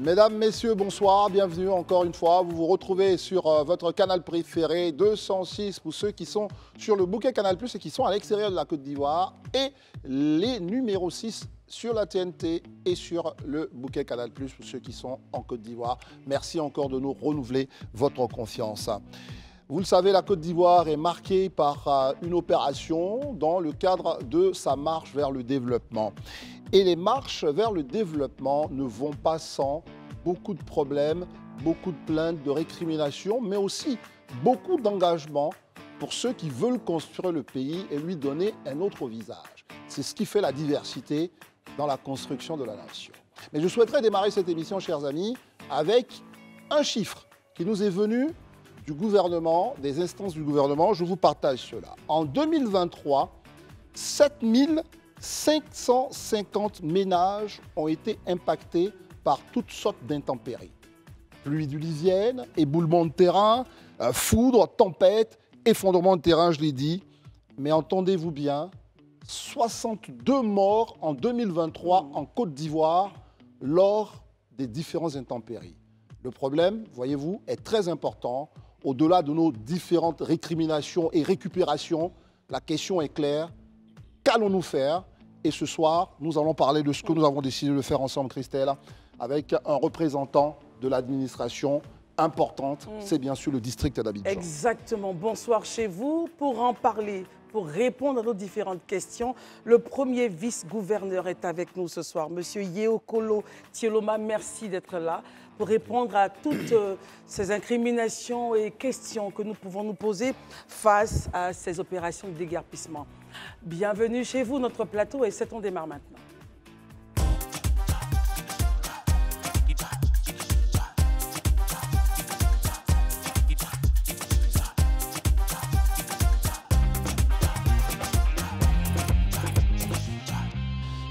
Mesdames, Messieurs, bonsoir, bienvenue encore une fois. Vous vous retrouvez sur euh, votre canal préféré 206 pour ceux qui sont sur le bouquet Canal Plus et qui sont à l'extérieur de la Côte d'Ivoire et les numéros 6 sur la TNT et sur le bouquet Canal Plus pour ceux qui sont en Côte d'Ivoire. Merci encore de nous renouveler votre confiance. Vous le savez, la Côte d'Ivoire est marquée par euh, une opération dans le cadre de sa marche vers le développement. Et les marches vers le développement ne vont pas sans beaucoup de problèmes, beaucoup de plaintes, de récriminations, mais aussi beaucoup d'engagement pour ceux qui veulent construire le pays et lui donner un autre visage. C'est ce qui fait la diversité dans la construction de la nation. Mais je souhaiterais démarrer cette émission, chers amis, avec un chiffre qui nous est venu du gouvernement, des instances du gouvernement. Je vous partage cela. En 2023, 7000 550 ménages ont été impactés par toutes sortes d'intempéries. Pluie diluvienne, éboulement de terrain, euh, foudre, tempête, effondrement de terrain, je l'ai dit. Mais entendez-vous bien, 62 morts en 2023 en Côte d'Ivoire lors des différentes intempéries. Le problème, voyez-vous, est très important. Au-delà de nos différentes récriminations et récupérations, la question est claire, qu'allons-nous faire Et ce soir, nous allons parler de ce que nous avons décidé de faire ensemble, Christelle, avec un représentant de l'administration importante, mm. c'est bien sûr le district d'Abidjan. Exactement. Bonsoir chez vous. Pour en parler, pour répondre à nos différentes questions, le premier vice-gouverneur est avec nous ce soir, Monsieur Yeokolo Tieloma. Merci d'être là pour répondre à toutes euh, ces incriminations et questions que nous pouvons nous poser face à ces opérations de déguerpissement. Bienvenue chez vous, notre plateau et c'est on démarre maintenant.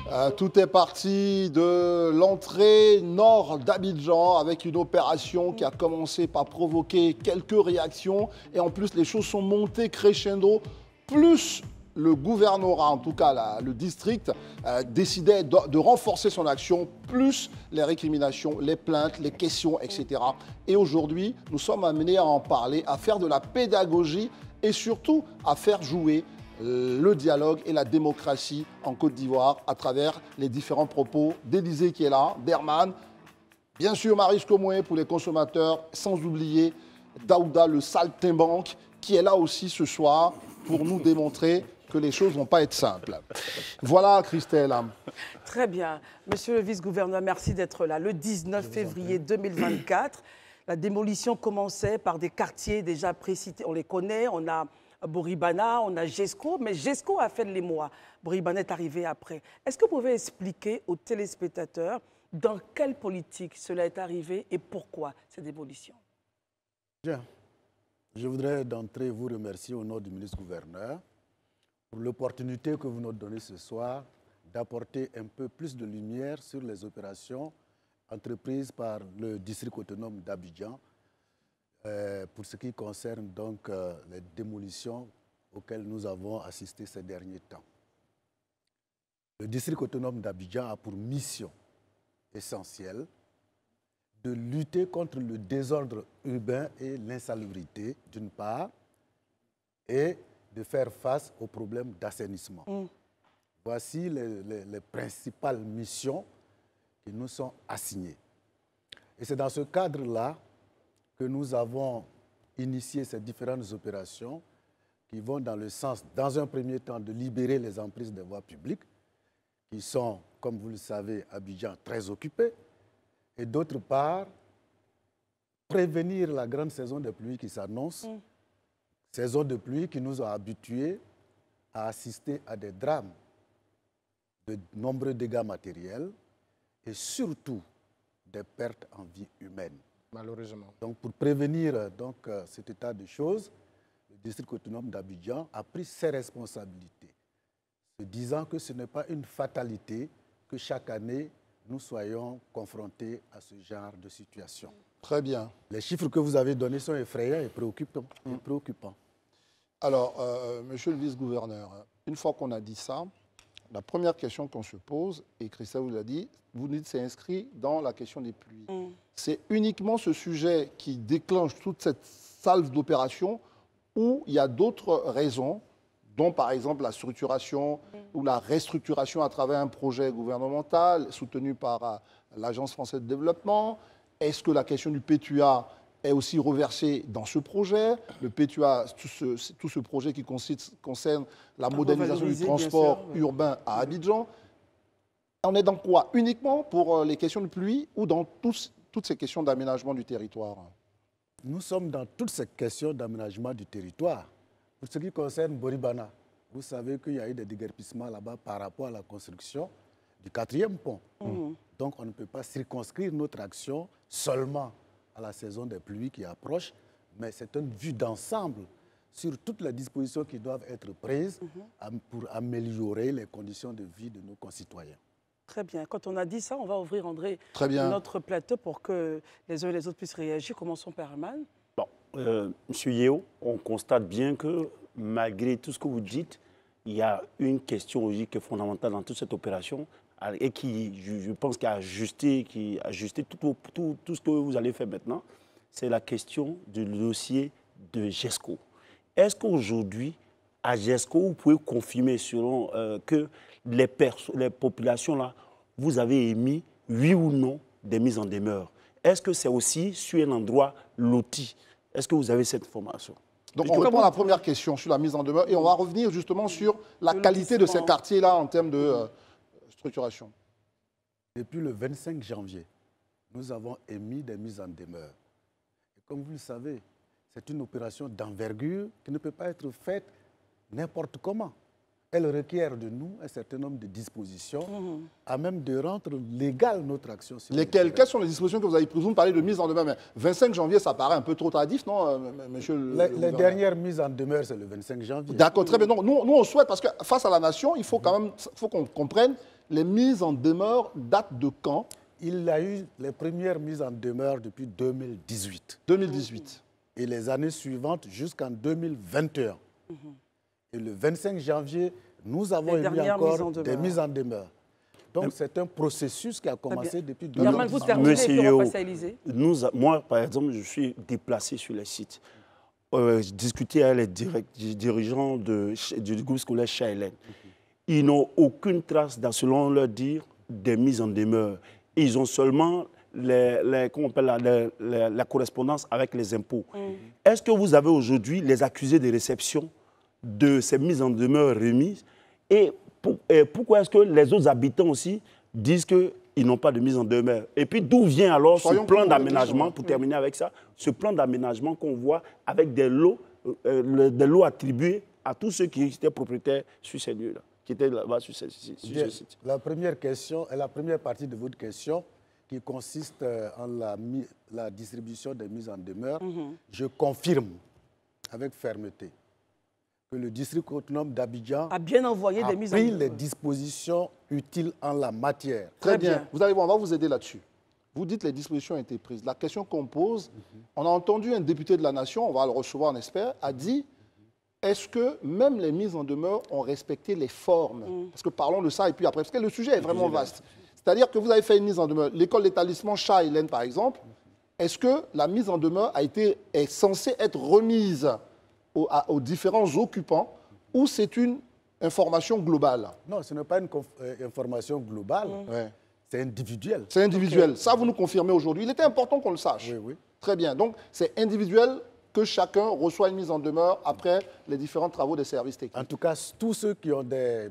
Euh, tout est parti de l'entrée nord d'Abidjan avec une opération qui a commencé par provoquer quelques réactions. Et en plus, les choses sont montées crescendo, plus le gouvernorat, en tout cas le district, euh, décidait de, renforcer son action, plus les récriminations, les plaintes, les questions, etc. Et aujourd'hui, nous sommes amenés à en parler, à faire de la pédagogie et surtout à faire jouer euh, le dialogue et la démocratie en Côte d'Ivoire à travers les différents propos d'Élysée qui est là, d'Herman, bien sûr Marie Comoué pour les consommateurs, sans oublier Daouda le saltimbanque qui est là aussi ce soir pour nous démontrer les choses vont pas être simples. Voilà, Christelle. Très bien. Monsieur le vice-gouverneur, merci d'être là. Le 19 février 2024, la démolition commençait par des quartiers déjà précités. On les connaît, on a Boribana, on a Gesco, mais Gesco a fait les mois. Boribana est arrivé après. Est-ce que vous pouvez expliquer aux téléspectateurs dans quelle politique cela est arrivé et pourquoi cette démolition Je voudrais d'entrée vous remercier au nom du ministre-gouverneur pour l'opportunité que vous nous donnez ce soir d'apporter un peu plus de lumière sur les opérations entreprises par le district autonome d'Abidjan euh, pour ce qui concerne donc euh, les démolitions auxquelles nous avons assisté ces derniers temps. Le district autonome d'Abidjan a pour mission essentielle de lutter contre le désordre urbain et l'insalubrité d'une part et de faire face aux problèmes d'assainissement. Mm. Voici les, principales missions qui nous sont assignées. Et c'est dans ce cadre-là que nous avons initié ces différentes opérations qui vont dans le sens, dans un premier temps, de libérer les emprises des voies publiques, qui sont, comme vous le savez, Abidjan très occupées, et d'autre part, prévenir la grande saison des pluies qui s'annonce, mm. Ces eaux de pluie qui nous ont habitués à assister à des drames, de nombreux dégâts matériels et surtout des pertes en vie humaine. Malheureusement. Donc pour prévenir euh, donc, euh, cet état de choses, le district autonome d'Abidjan a pris ses responsabilités, se disant que ce n'est pas une fatalité que chaque année nous soyons confrontés à ce genre de situation. Très bien. Les chiffres que vous avez donnés sont effrayants et préoccupants. Mm. Alors, euh, monsieur le vice-gouverneur, une fois qu'on a dit ça, la première question qu'on se pose, et Christelle vous l'a dit, vous dites c'est inscrit dans la question des pluies. Mm. C'est uniquement ce sujet qui déclenche toute cette salve d'opérations ou il y a d'autres raisons dont par exemple la structuration ou la restructuration à travers un projet gouvernemental soutenu par euh, l'Agence française de développement. Est-ce que la question du PTUA est aussi reversée dans ce projet Le PTUA, tout ce, projet qui concerne la modernisation du transport urbain à Abidjan, on est dans quoi Uniquement pour euh, les questions de pluie ou dans toutes ces questions d'aménagement du territoire Nous sommes dans toutes ces questions d'aménagement du territoire. Pour ce qui concerne Boribana, vous savez qu'il y a eu des déguerpissements là-bas par rapport à la construction du quatrième pont. Mhm. Donc on ne peut pas circonscrire notre action seulement à la saison des pluies qui approche, mais c'est une vue d'ensemble sur toutes les dispositions qui doivent être prises mhm. pour améliorer les conditions de vie de nos concitoyens. Très bien. Quand on a dit ça, on va ouvrir, André, notre plateau pour que les uns et les autres puissent réagir. Commençons par Herman. Euh, Monsieur Yeo, on constate bien que malgré tout ce que vous dites, il y a une question logique fondamentale dans toute cette opération euh, et qui, je, pense, qui a ajusté, qui a ajusté tout, ce que vous allez faire maintenant. C'est la question du dossier de GESCO. Est-ce qu'aujourd'hui, à GESCO, vous pouvez confirmer selon, euh, que les, populations, là, vous avez émis, oui ou non, des mises en demeure Est-ce que c'est aussi sur un endroit loti est-ce que vous avez cette formation donc, on répond à la première question sur la mise en demeure et on va revenir justement sur la qualité de ces quartiers-là en termes de euh, structuration. Depuis le 25 janvier, nous avons émis des mises en demeure. Et comme vous le savez, c'est une opération d'envergure qui ne peut pas être faite n'importe comment elle requiert de nous un certain nombre de dispositions mhm. à même de rendre légale notre action. Lesquelles Quelles sont les dispositions que vous avez prises Vous me parlez de mise en demeure. 25 janvier, ça paraît un peu trop tardif, non, euh, monsieur le, La dernière mise en demeure, c'est le 25 janvier. D'accord, très bien. nous, on souhaite, parce que face à la nation, il faut quand même faut qu'on comprenne les mises en demeure datent de quand Il a eu les premières mises en demeure depuis 2018. 2018. Et les années suivantes jusqu'en 2021 le 25 janvier, nous avons eu encore des mises en demeure. Donc c'est un processus qui a commencé depuis 2010. Monsieur Yo, nous, moi par exemple, je suis déplacé sur les sites. Euh, je discutais avec les dirigeants de, du groupe scolaire Shailene. Mhm. Ils n'ont aucune trace, dans, selon leur dire, des mises en demeure. Ils ont seulement les, la, correspondance avec les impôts. Mhm. Est-ce que vous avez aujourd'hui les accusés de réception de ces mises en demeure remises et, pourquoi est-ce que les autres habitants aussi disent qu'ils n'ont pas de mise en demeure Et puis d'où vient alors ce plan d'aménagement, pour terminer avec ça, ce plan d'aménagement qu'on voit avec des lots, euh, euh, des lots attribués à tous ceux qui étaient propriétaires sur ces lieux-là, qui étaient là-bas sur, ces, sur La première question, la première partie de votre question, qui consiste euh, en la, distribution des mises en demeure, mhm. je confirme avec fermeté le district autonome d'Abidjan a bien envoyé des mises pris les dispositions utiles en la matière. Très, bien. Vous allez voir, on va vous aider là-dessus. Vous dites les dispositions ont été prises. La question qu'on pose, mhm. on a entendu un député de la nation, on va le recevoir, on espère, a dit est-ce que même les mises en demeure ont respecté les formes mhm. Parce que parlons de ça et puis après, parce que le sujet est vraiment vaste. C'est-à-dire que vous avez fait une mise en demeure. L'école d'établissement chat par exemple, est-ce que la mise en demeure a été, est censée être remise aux, différents occupants ou c'est une information globale Non, ce n'est pas une euh, information globale. Mm. C'est individuel. C'est individuel. Ça, vous nous confirmez aujourd'hui. Il était important qu'on le sache. Oui, oui. Très bien. Donc, c'est individuel que chacun reçoit une mise en demeure après les différents travaux des services techniques. En tout cas, tous ceux qui ont des,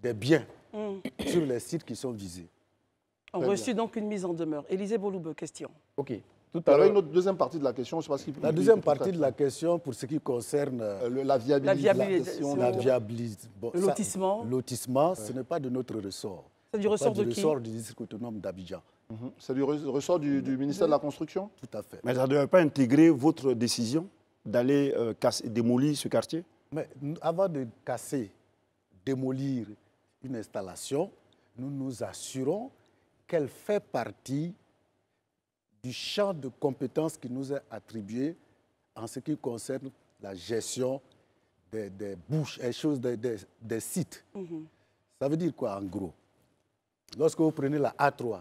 des biens mm. sur les sites qui sont visés. On reçu donc une mise en demeure. Élisée Bouloube, question. OK la deuxième partie de la question, pour ce qui concerne euh, la viabilité, le lotissement. ce n'est pas de notre ressort. C'est du ressort du du district autonome d'Abidjan. Mhm. C'est du ressort du, ministère de... la Construction Tout à fait. Mais ça ne devrait pas intégrer votre décision d'aller euh, démolir ce quartier Mais avant de casser, démolir une installation, nous nous assurons qu'elle fait partie du champ de compétences qui nous est attribué en ce qui concerne la gestion des, bouches, des choses, des, sites. Mhm. Ça veut dire quoi en gros Lorsque vous prenez la A3,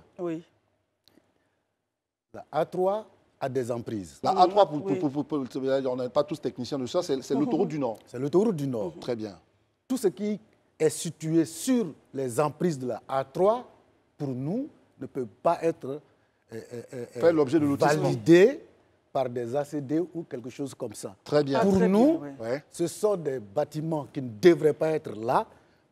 la A3 a des emprises. La A3, on n'est pas tous techniciens de ça, c'est l'autoroute du Nord. C'est l'autoroute du Nord. Mhm. Très bien. Tout ce qui est situé sur les emprises de la A3, pour nous, ne peut pas être euh, euh, euh, fait l'objet de validé par des ACD ou quelque chose comme ça. Pour nous, ce sont des bâtiments qui ne devraient pas être là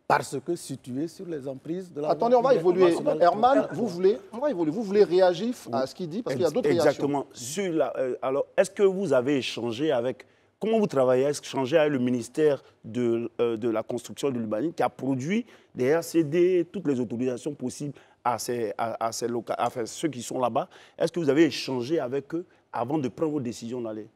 parce que situés sur les emprises de la Attendez, on va évoluer. Herman, vous voulez, Vous voulez réagir à ce qu'il dit parce qu'il y a d'autres réactions. Exactement. alors, est-ce que vous avez échangé avec Comment vous travaillez Est-ce que échangé avec le ministère de, la construction de l'urbanisme qui a produit des RCD, toutes les autorisations possibles à, ces, à, locaux, ceux qui sont là-bas, est-ce que vous avez échangé avec eux avant de prendre vos décisions d'aller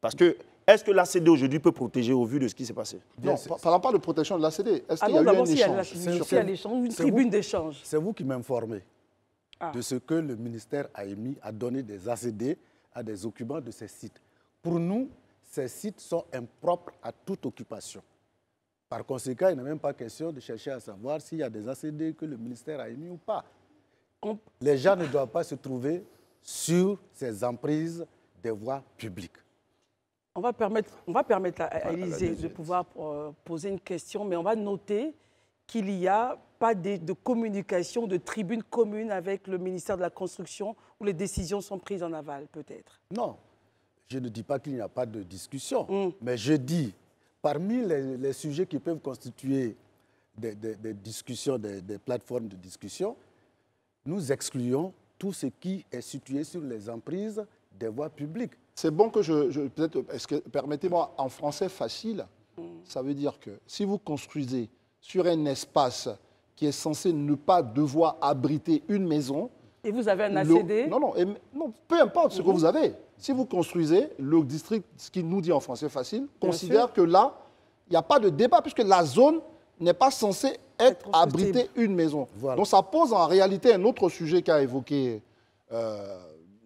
Parce que est-ce que l'ACD aujourd'hui peut protéger au vu de ce qui s'est passé Non, parlant pas de protection de l'ACD. Est-ce qu'il y a ah eu un échange C'est une tribune d'échange. C'est vous qui m'informez ah. de ce que le ministère a émis, a donné des ACD à des occupants de ces sites. Pour nous, ces sites sont impropres à toute occupation. Par conséquent, il n'est même pas question de chercher à savoir s'il y a des ACD que le ministère a émis ou pas. Les gens ne doivent pas se trouver sur ces emprises des voies publiques. On va permettre, on va permettre à, Élisée de pouvoir euh, poser une question, mais on va noter qu'il n'y a pas de, communication, de tribune commune avec le ministère de la Construction où les décisions sont prises en aval, peut-être. Non, je ne dis pas qu'il n'y a pas de discussion, mm. mais je dis parmi les, sujets qui peuvent constituer des, discussions, des, plateformes de discussion, nous excluons tout ce qui est situé sur les emprises des voies publiques. C'est bon que je, peut-être, permettez-moi, en français facile, ça veut dire que si vous construisez sur un espace qui est censé ne pas devoir abriter une maison, et vous avez un ACD Non, non, non peu importe ce que mhm. vous avez. Si vous construisez, le district, ce qu'il nous dit en français facile, considère que là, il n'y a pas de débat puisque la zone n'est pas censée être abritée une maison. Donc ça pose en réalité un autre sujet qu'a évoqué euh,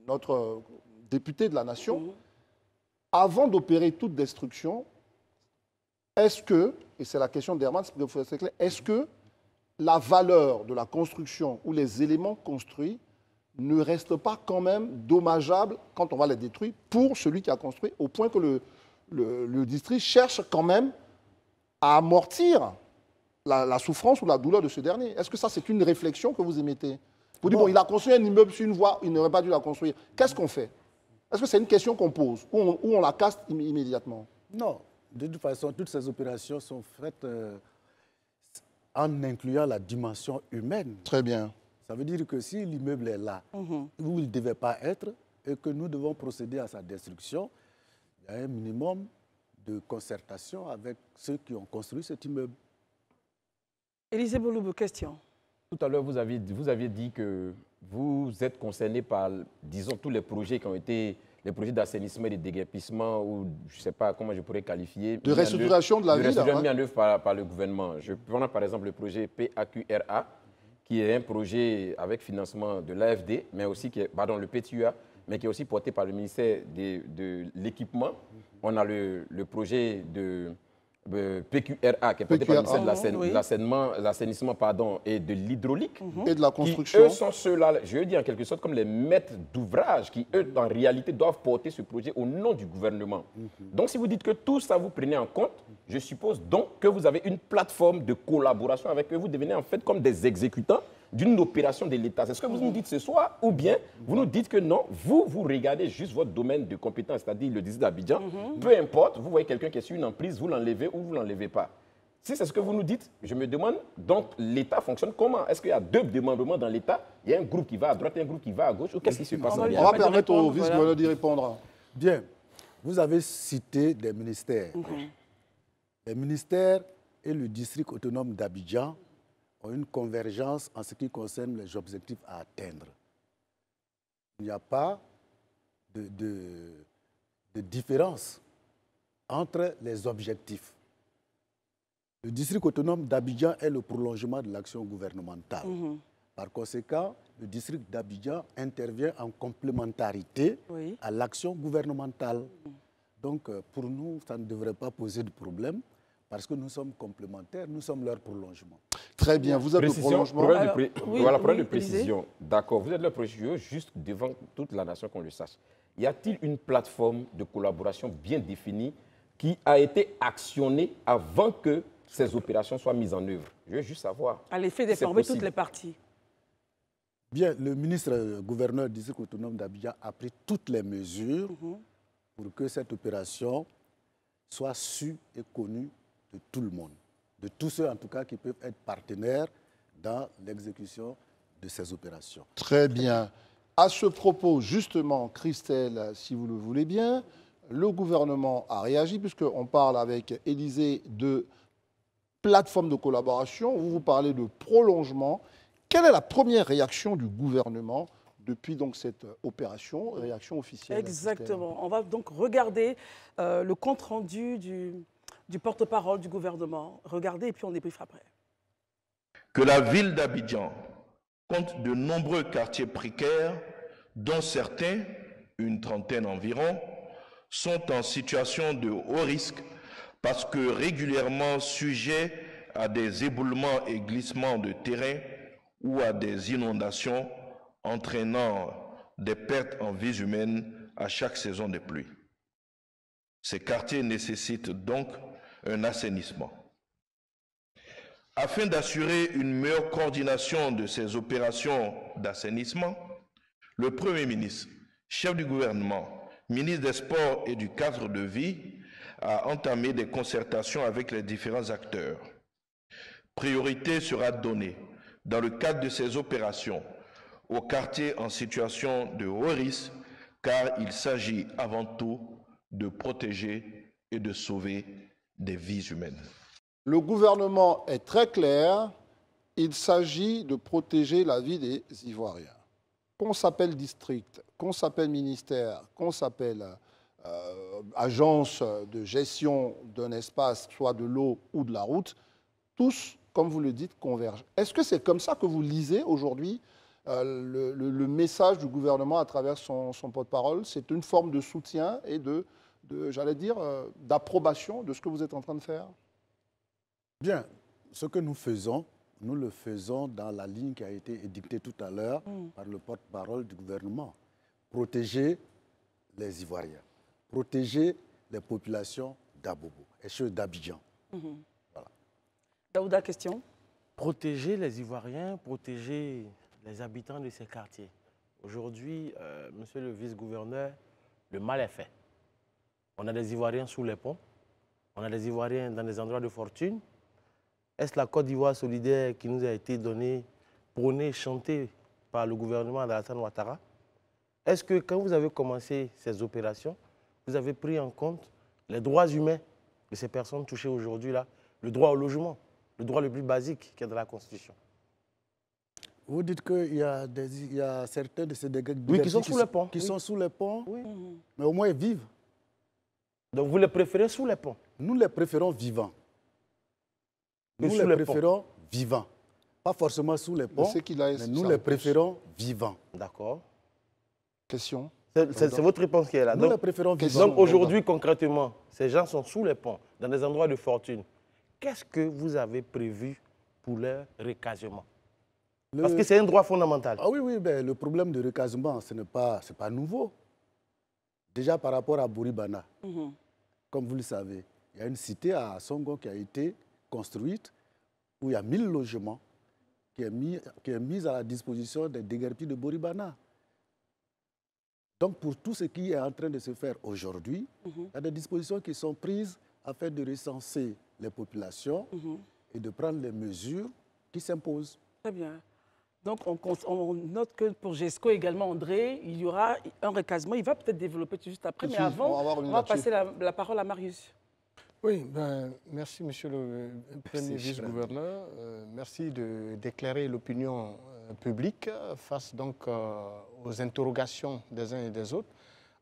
notre député de la Nation. Mhm. Avant d'opérer toute destruction, est-ce que, et c'est la question d'Herman, est-ce que la valeur de la construction ou les éléments construits ne reste pas quand même dommageable quand on va les détruire pour celui qui a construit, au point que le, district cherche quand même à amortir la, souffrance ou la douleur de ce dernier. Est-ce que ça, c'est une réflexion que vous émettez Vous dites, bon. il a construit un immeuble sur une voie, il n'aurait pas dû la construire. Qu'est-ce qu'on fait Est-ce que c'est une question qu'on pose ou on, la casse immédiatement Non. De toute façon, toutes ces opérations sont faites euh, en incluant la dimension humaine. Très bien. Ça veut dire que si l'immeuble est là, mhm. où il ne devait pas être, et que nous devons procéder à sa destruction, il y a un minimum de concertation avec ceux qui ont construit cet immeuble. Élisée Bouloubou, question. Tout à l'heure, vous aviez, vous aviez dit que vous êtes concerné par, disons, tous les projets qui ont été, les projets d'assainissement et de déguerpissement, ou je ne sais pas comment je pourrais qualifier. De restructuration de la ville. De restructuration hein. mis en œuvre par, par, le gouvernement. Je prends par exemple le projet PAQRA, qui est un projet avec financement de l'AFD, mais aussi qui est, pardon, le PTUA, mais qui est aussi porté par le ministère de, l'équipement. On a le projet de euh, PQRA, qui est porté par le ministère de l'assainissement pardon, et de l'hydraulique. Mhm. Et de la construction. eux sont ceux-là, je veux dire en quelque sorte, comme les maîtres d'ouvrage qui, eux, en réalité, doivent porter ce projet au nom du gouvernement. Mhm. Donc, si vous dites que tout ça, vous prenez en compte, je suppose donc que vous avez une plateforme de collaboration avec eux. Vous devenez en fait comme des exécutants d'une opération de l'État. C'est ce que vous nous dites ce soir, ou bien vous nous dites que non, vous, vous regardez juste votre domaine de compétence, c'est-à-dire le district d'Abidjan. Mhm. Peu importe, vous voyez quelqu'un qui est sur une emprise, vous l'enlevez ou vous ne l'enlevez pas. Si c'est ce que vous nous dites, je me demande, donc l'État fonctionne comment Est-ce qu'il y a deux démembrements dans l'État Il y a un groupe qui va à droite et un groupe qui va à gauche Ou qu'est-ce qui se passe On va permettre au vice-gouverneur d'y répondre. Bien, vous avez cité des ministères. Mhm. Les ministères et le district autonome d'Abidjan ont une convergence en ce qui concerne les objectifs à atteindre. Il n'y a pas de, de, différence entre les objectifs. Le district autonome d'Abidjan est le prolongement de l'action gouvernementale. Mhm. Par conséquent, le district d'Abidjan intervient en complémentarité à l'action gouvernementale. Donc, euh, pour nous, ça ne devrait pas poser de problème parce que nous sommes complémentaires, nous sommes leur prolongement. Très bien. Vous êtes le prolongement Voilà, problème de précision. D'accord. Vous êtes le précieux, juste devant toute la nation qu'on le sache. Y a-t-il une plateforme de collaboration bien définie qui a été actionnée avant que ces opérations soient mises en œuvre Je veux juste savoir. À l'effet d'informer toutes les parties. Bien, le ministre euh, gouverneur disait qu'autonome autonome d'Abidjan a pris toutes les mesures mhm. pour que cette opération soit su et connue de tout le monde de tous ceux en tout cas qui peuvent être partenaires dans l'exécution de ces opérations. Très bien. À ce propos, justement, Christelle, si vous le voulez bien, le gouvernement a réagi puisqu'on parle avec Élisée de plateforme de collaboration, vous vous parlez de prolongement. Quelle est la première réaction du gouvernement depuis donc cette opération, réaction officielle Exactement. On va donc regarder euh, le compte-rendu du du porte-parole du gouvernement. Regardez et puis on plus après. Que la ville d'Abidjan compte de nombreux quartiers précaires, dont certains, une trentaine environ, sont en situation de haut risque parce que régulièrement sujets à des éboulements et glissements de terrain ou à des inondations entraînant des pertes en vies humaines à chaque saison des pluies. Ces quartiers nécessitent donc un assainissement. Afin d'assurer une meilleure coordination de ces opérations d'assainissement, le Premier ministre, chef du gouvernement, ministre des Sports et du cadre de vie, a entamé des concertations avec les différents acteurs. Priorité sera donnée, dans le cadre de ces opérations, aux quartiers en situation de haut risque, car il s'agit avant tout de protéger et de sauver des vies humaines. Le gouvernement est très clair, il s'agit de protéger la vie des Ivoiriens. Qu'on s'appelle district, qu'on s'appelle ministère, qu'on s'appelle euh, agence de gestion d'un espace, soit de l'eau ou de la route, tous, comme vous le dites, convergent. Est-ce que c'est comme ça que vous lisez aujourd'hui euh, le, message du gouvernement à travers son, son porte-parole C'est une forme de soutien et de j'allais dire, euh, d'approbation de ce que vous êtes en train de faire Bien, ce que nous faisons, nous le faisons dans la ligne qui a été édictée tout à l'heure mm. par le porte-parole du gouvernement. Protéger les Ivoiriens, protéger les populations d'Abobo et ceux d'Abidjan. Mm-hmm. Voilà. Daouda, question Protéger les Ivoiriens, protéger les habitants de ces quartiers. Aujourd'hui, euh, monsieur le vice-gouverneur, le mal est fait. On a des Ivoiriens sous les ponts. On a des Ivoiriens dans des endroits de fortune. Est-ce la Côte d'Ivoire solidaire qui nous a été donnée, prônée, chantée par le gouvernement d'Alassane Ouattara Est-ce que quand vous avez commencé ces opérations, vous avez pris en compte les droits humains de ces personnes touchées aujourd'hui là, le droit au logement, le droit le plus basique qui est dans la Constitution vous dites qu'il y, a a certains de ces dégâts oui, qui, sont, sous les ponts. Qui sont sous les ponts, mais au moins ils vivent. Donc vous les préférez sous les ponts Nous les préférons vivants. Nous les, préférons vivants. Pas forcément sous les ponts, mais, nous les préférons vivants. D'accord. Question C'est votre réponse qui est là. Nous les préférons vivants. Donc aujourd'hui, concrètement, ces gens sont sous les ponts, dans des endroits de fortune. Qu'est-ce que vous avez prévu pour leur recasement Parce que c'est un droit fondamental. Ah oui, oui, ben, le problème de recasement, ce n'est pas, pas nouveau. Déjà par rapport à Boribana, mhm. comme vous le savez, il y a une cité à Songo qui a été construite où il y a 1000 logements qui est mis, qui est à la disposition des déguerpis de Boribana. Donc pour tout ce qui est en train de se faire aujourd'hui, mhm. il y a des dispositions qui sont prises afin de recenser les populations mhm. et de prendre les mesures qui s'imposent. Très bien. Donc, on, note que pour GESCO également, André, il y aura un recasement. Il va peut-être développer juste après, mais avant, on, va passer la, parole à Marius. Oui, ben, merci, monsieur le Premier vice-gouverneur. Euh, merci de déclarer l'opinion euh, publique face donc euh, aux interrogations des uns et des autres.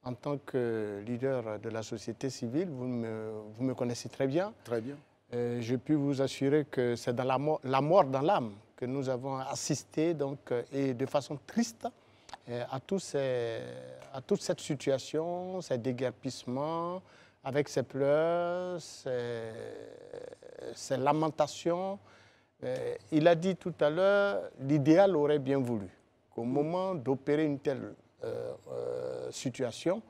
En tant que leader de la société civile, vous me, vous me connaissez très bien. Très bien. je peux vous assurer que c'est dans la mort dans l'âme que nous avons assisté donc, euh, et de façon triste euh, à, à toute cette situation, ces déguerpissements, avec ces pleurs, ces lamentations. Euh, il a dit tout à l'heure, l'idéal aurait bien voulu qu'au mm. moment d'opérer une telle situation,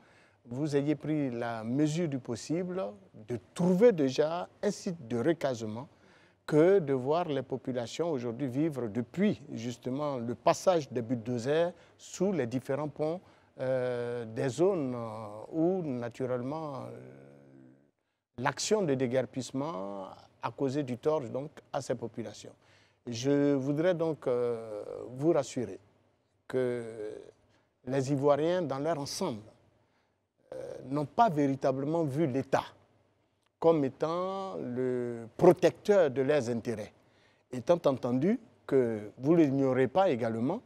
vous ayez pris la mesure du possible de trouver déjà un site de recasement que de voir les populations aujourd'hui vivre depuis justement le passage des bulldozers sous les différents ponts euh, des zones euh, où naturellement euh, l'action de déguerpissement a causé du tort donc, à ces populations. Je voudrais donc vous rassurer que les Ivoiriens dans leur ensemble n'ont pas véritablement vu l'État comme étant le protecteur de leurs intérêts. Étant entendu que vous l'ignorez pas également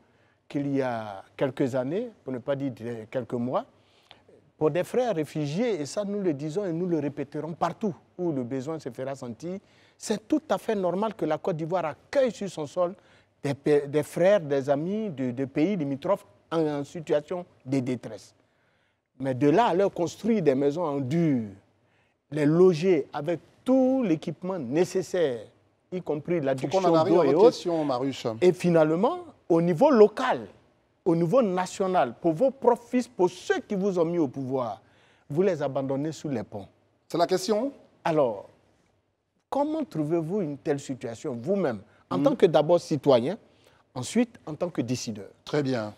qu'il y a quelques années, pour ne pas dire quelques mois, pour des frères réfugiés, et ça nous le disons et nous le répéterons partout où le besoin se fera sentir, c'est tout à fait normal que la Côte d'Ivoire accueille sur son sol des, frères, des amis de, pays limitrophes en, en, situation de détresse. Mais de là à leur construire des maisons en dur, les loger avec tout l'équipement nécessaire, y compris l'adduction d'eau et autres. Et finalement, au niveau local, au niveau national, pour vos profits, pour ceux qui vous ont mis au pouvoir, vous les abandonnez sous les ponts. C'est la question Alors, comment trouvez-vous une telle situation vous-même, en hmm. tant que d'abord citoyen, ensuite en tant que décideur Très bien.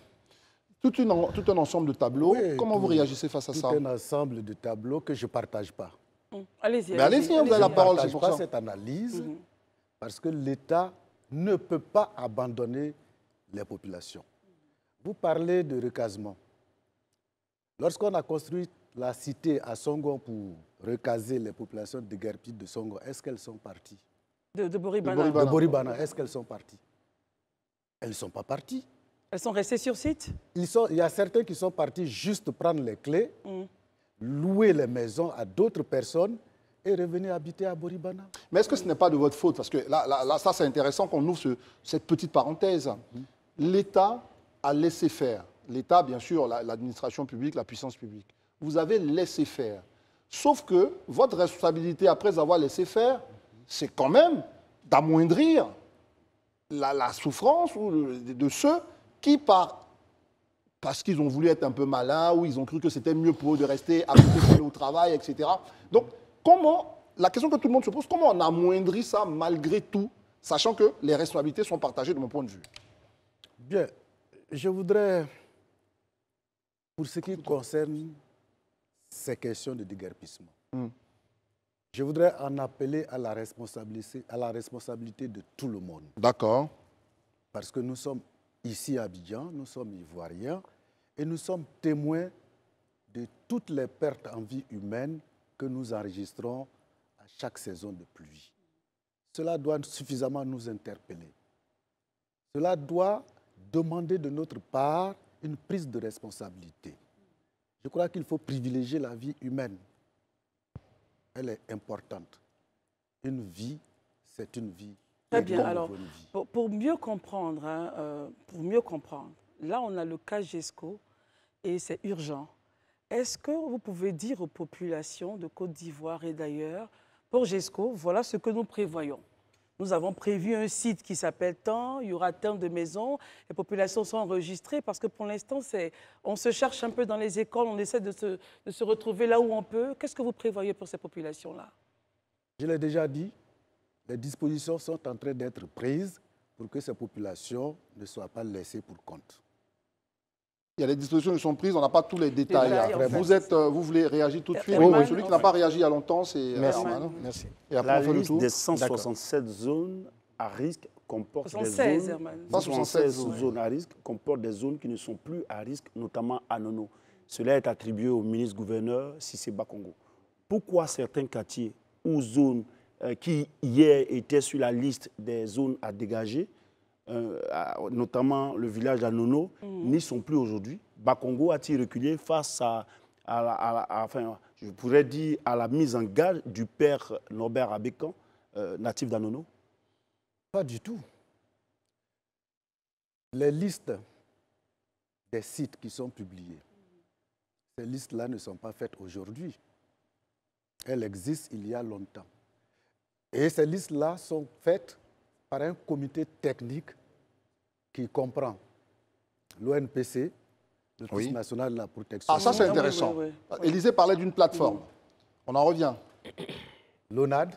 Tout, un ensemble de tableaux. Comment vous réagissez face à ça Tout un ensemble de tableaux que je ne partage pas. Allez-y. allez vous avez la parole. Je ne pas cette analyse mhm. parce que l'État ne peut pas abandonner les populations. Vous parlez de recasement. Lorsqu'on a construit la cité à Songon pour recaser les populations de Guerpi de Songon, est-ce qu'elles sont parties De, Boribana. De Boribana, est-ce qu'elles sont parties Elles ne sont pas parties. Elles sont restées sur site Il y a certains qui sont partis juste prendre les clés. Mhm louer les maisons à d'autres personnes et revenir habiter à Boribana. Mais est-ce que ce n'est pas de votre faute Parce que là, ça c'est intéressant qu'on ouvre cette petite parenthèse. Mm-hmm. L'État a laissé faire. L'État, bien sûr, l'administration publique, la puissance publique. Vous avez laissé faire. Sauf que votre responsabilité, après avoir laissé faire, c'est quand même d'amoindrir la, souffrance de ceux qui, partent parce qu'ils ont voulu être un peu malins ou ils ont cru que c'était mieux pour eux de rester à côté au travail, etc. Donc, comment, la question que tout le monde se pose, comment on amoindrit ça malgré tout, sachant que les responsabilités sont partagées de mon point de vue Bien, je voudrais, pour ce qui concerne ces questions de déguerpissement, hmm. je voudrais en appeler à la responsabilité, à la responsabilité de tout le monde. D'accord. Parce que nous sommes ici à Abidjan, nous sommes ivoiriens, et nous sommes témoins de toutes les pertes en vie humaine que nous enregistrons à chaque saison de pluie. Cela doit suffisamment nous interpeller. Cela doit demander de notre part une prise de responsabilité. Je crois qu'il faut privilégier la vie humaine. Elle est importante. Une vie, c'est une vie. Très bien. Alors, pour, mieux comprendre, hein, euh, pour mieux comprendre, là on a le cas GESCO et c'est urgent. Est-ce que vous pouvez dire aux populations de Côte d'Ivoire et d'ailleurs, pour GESCO, voilà ce que nous prévoyons nous avons prévu un site qui s'appelle Tant, il y aura tant de maisons, les populations sont enregistrées parce que pour l'instant, on se cherche un peu dans les écoles, on essaie de se, de se retrouver là où on peut. Qu'est-ce que vous prévoyez pour ces populations-là Je l'ai déjà dit, les dispositions sont en train d'être prises pour que ces populations ne soient pas laissées pour compte. Il y a des dispositions qui sont prises, on n'a pas tous les détails. vous, êtes, euh, vous voulez réagir tout de suite Celui qui n'a pas réagi il y a longtemps, c'est Herman. Euh, Merci. Et après, La liste des 167 zones à risque comporte zones, zones à risque comportent des zones qui ne sont plus à risque, notamment à Nono. Cela est attribué au ministre-gouverneur Sissé Bakongo. Pourquoi certains quartiers ou zones euh, qui hier étaient sur la liste des zones à dégager euh, notamment le village d'Anono mm. n'y sont plus aujourd'hui. Bakongo a-t-il reculé face à, la, je pourrais dire, à la mise en garde du père Norbert Abécan, euh, natif d'Anono Pas du tout. Les listes des sites qui sont publiés, ces listes-là ne sont pas faites aujourd'hui. Elles existent il y a longtemps. Et ces listes-là sont faites un comité technique qui comprend l'ONPC, l'Office national de la protection. Ah, ça, c'est ah intéressant. Ah, Élisée parlait d'une plateforme. On en revient. L'ONAD,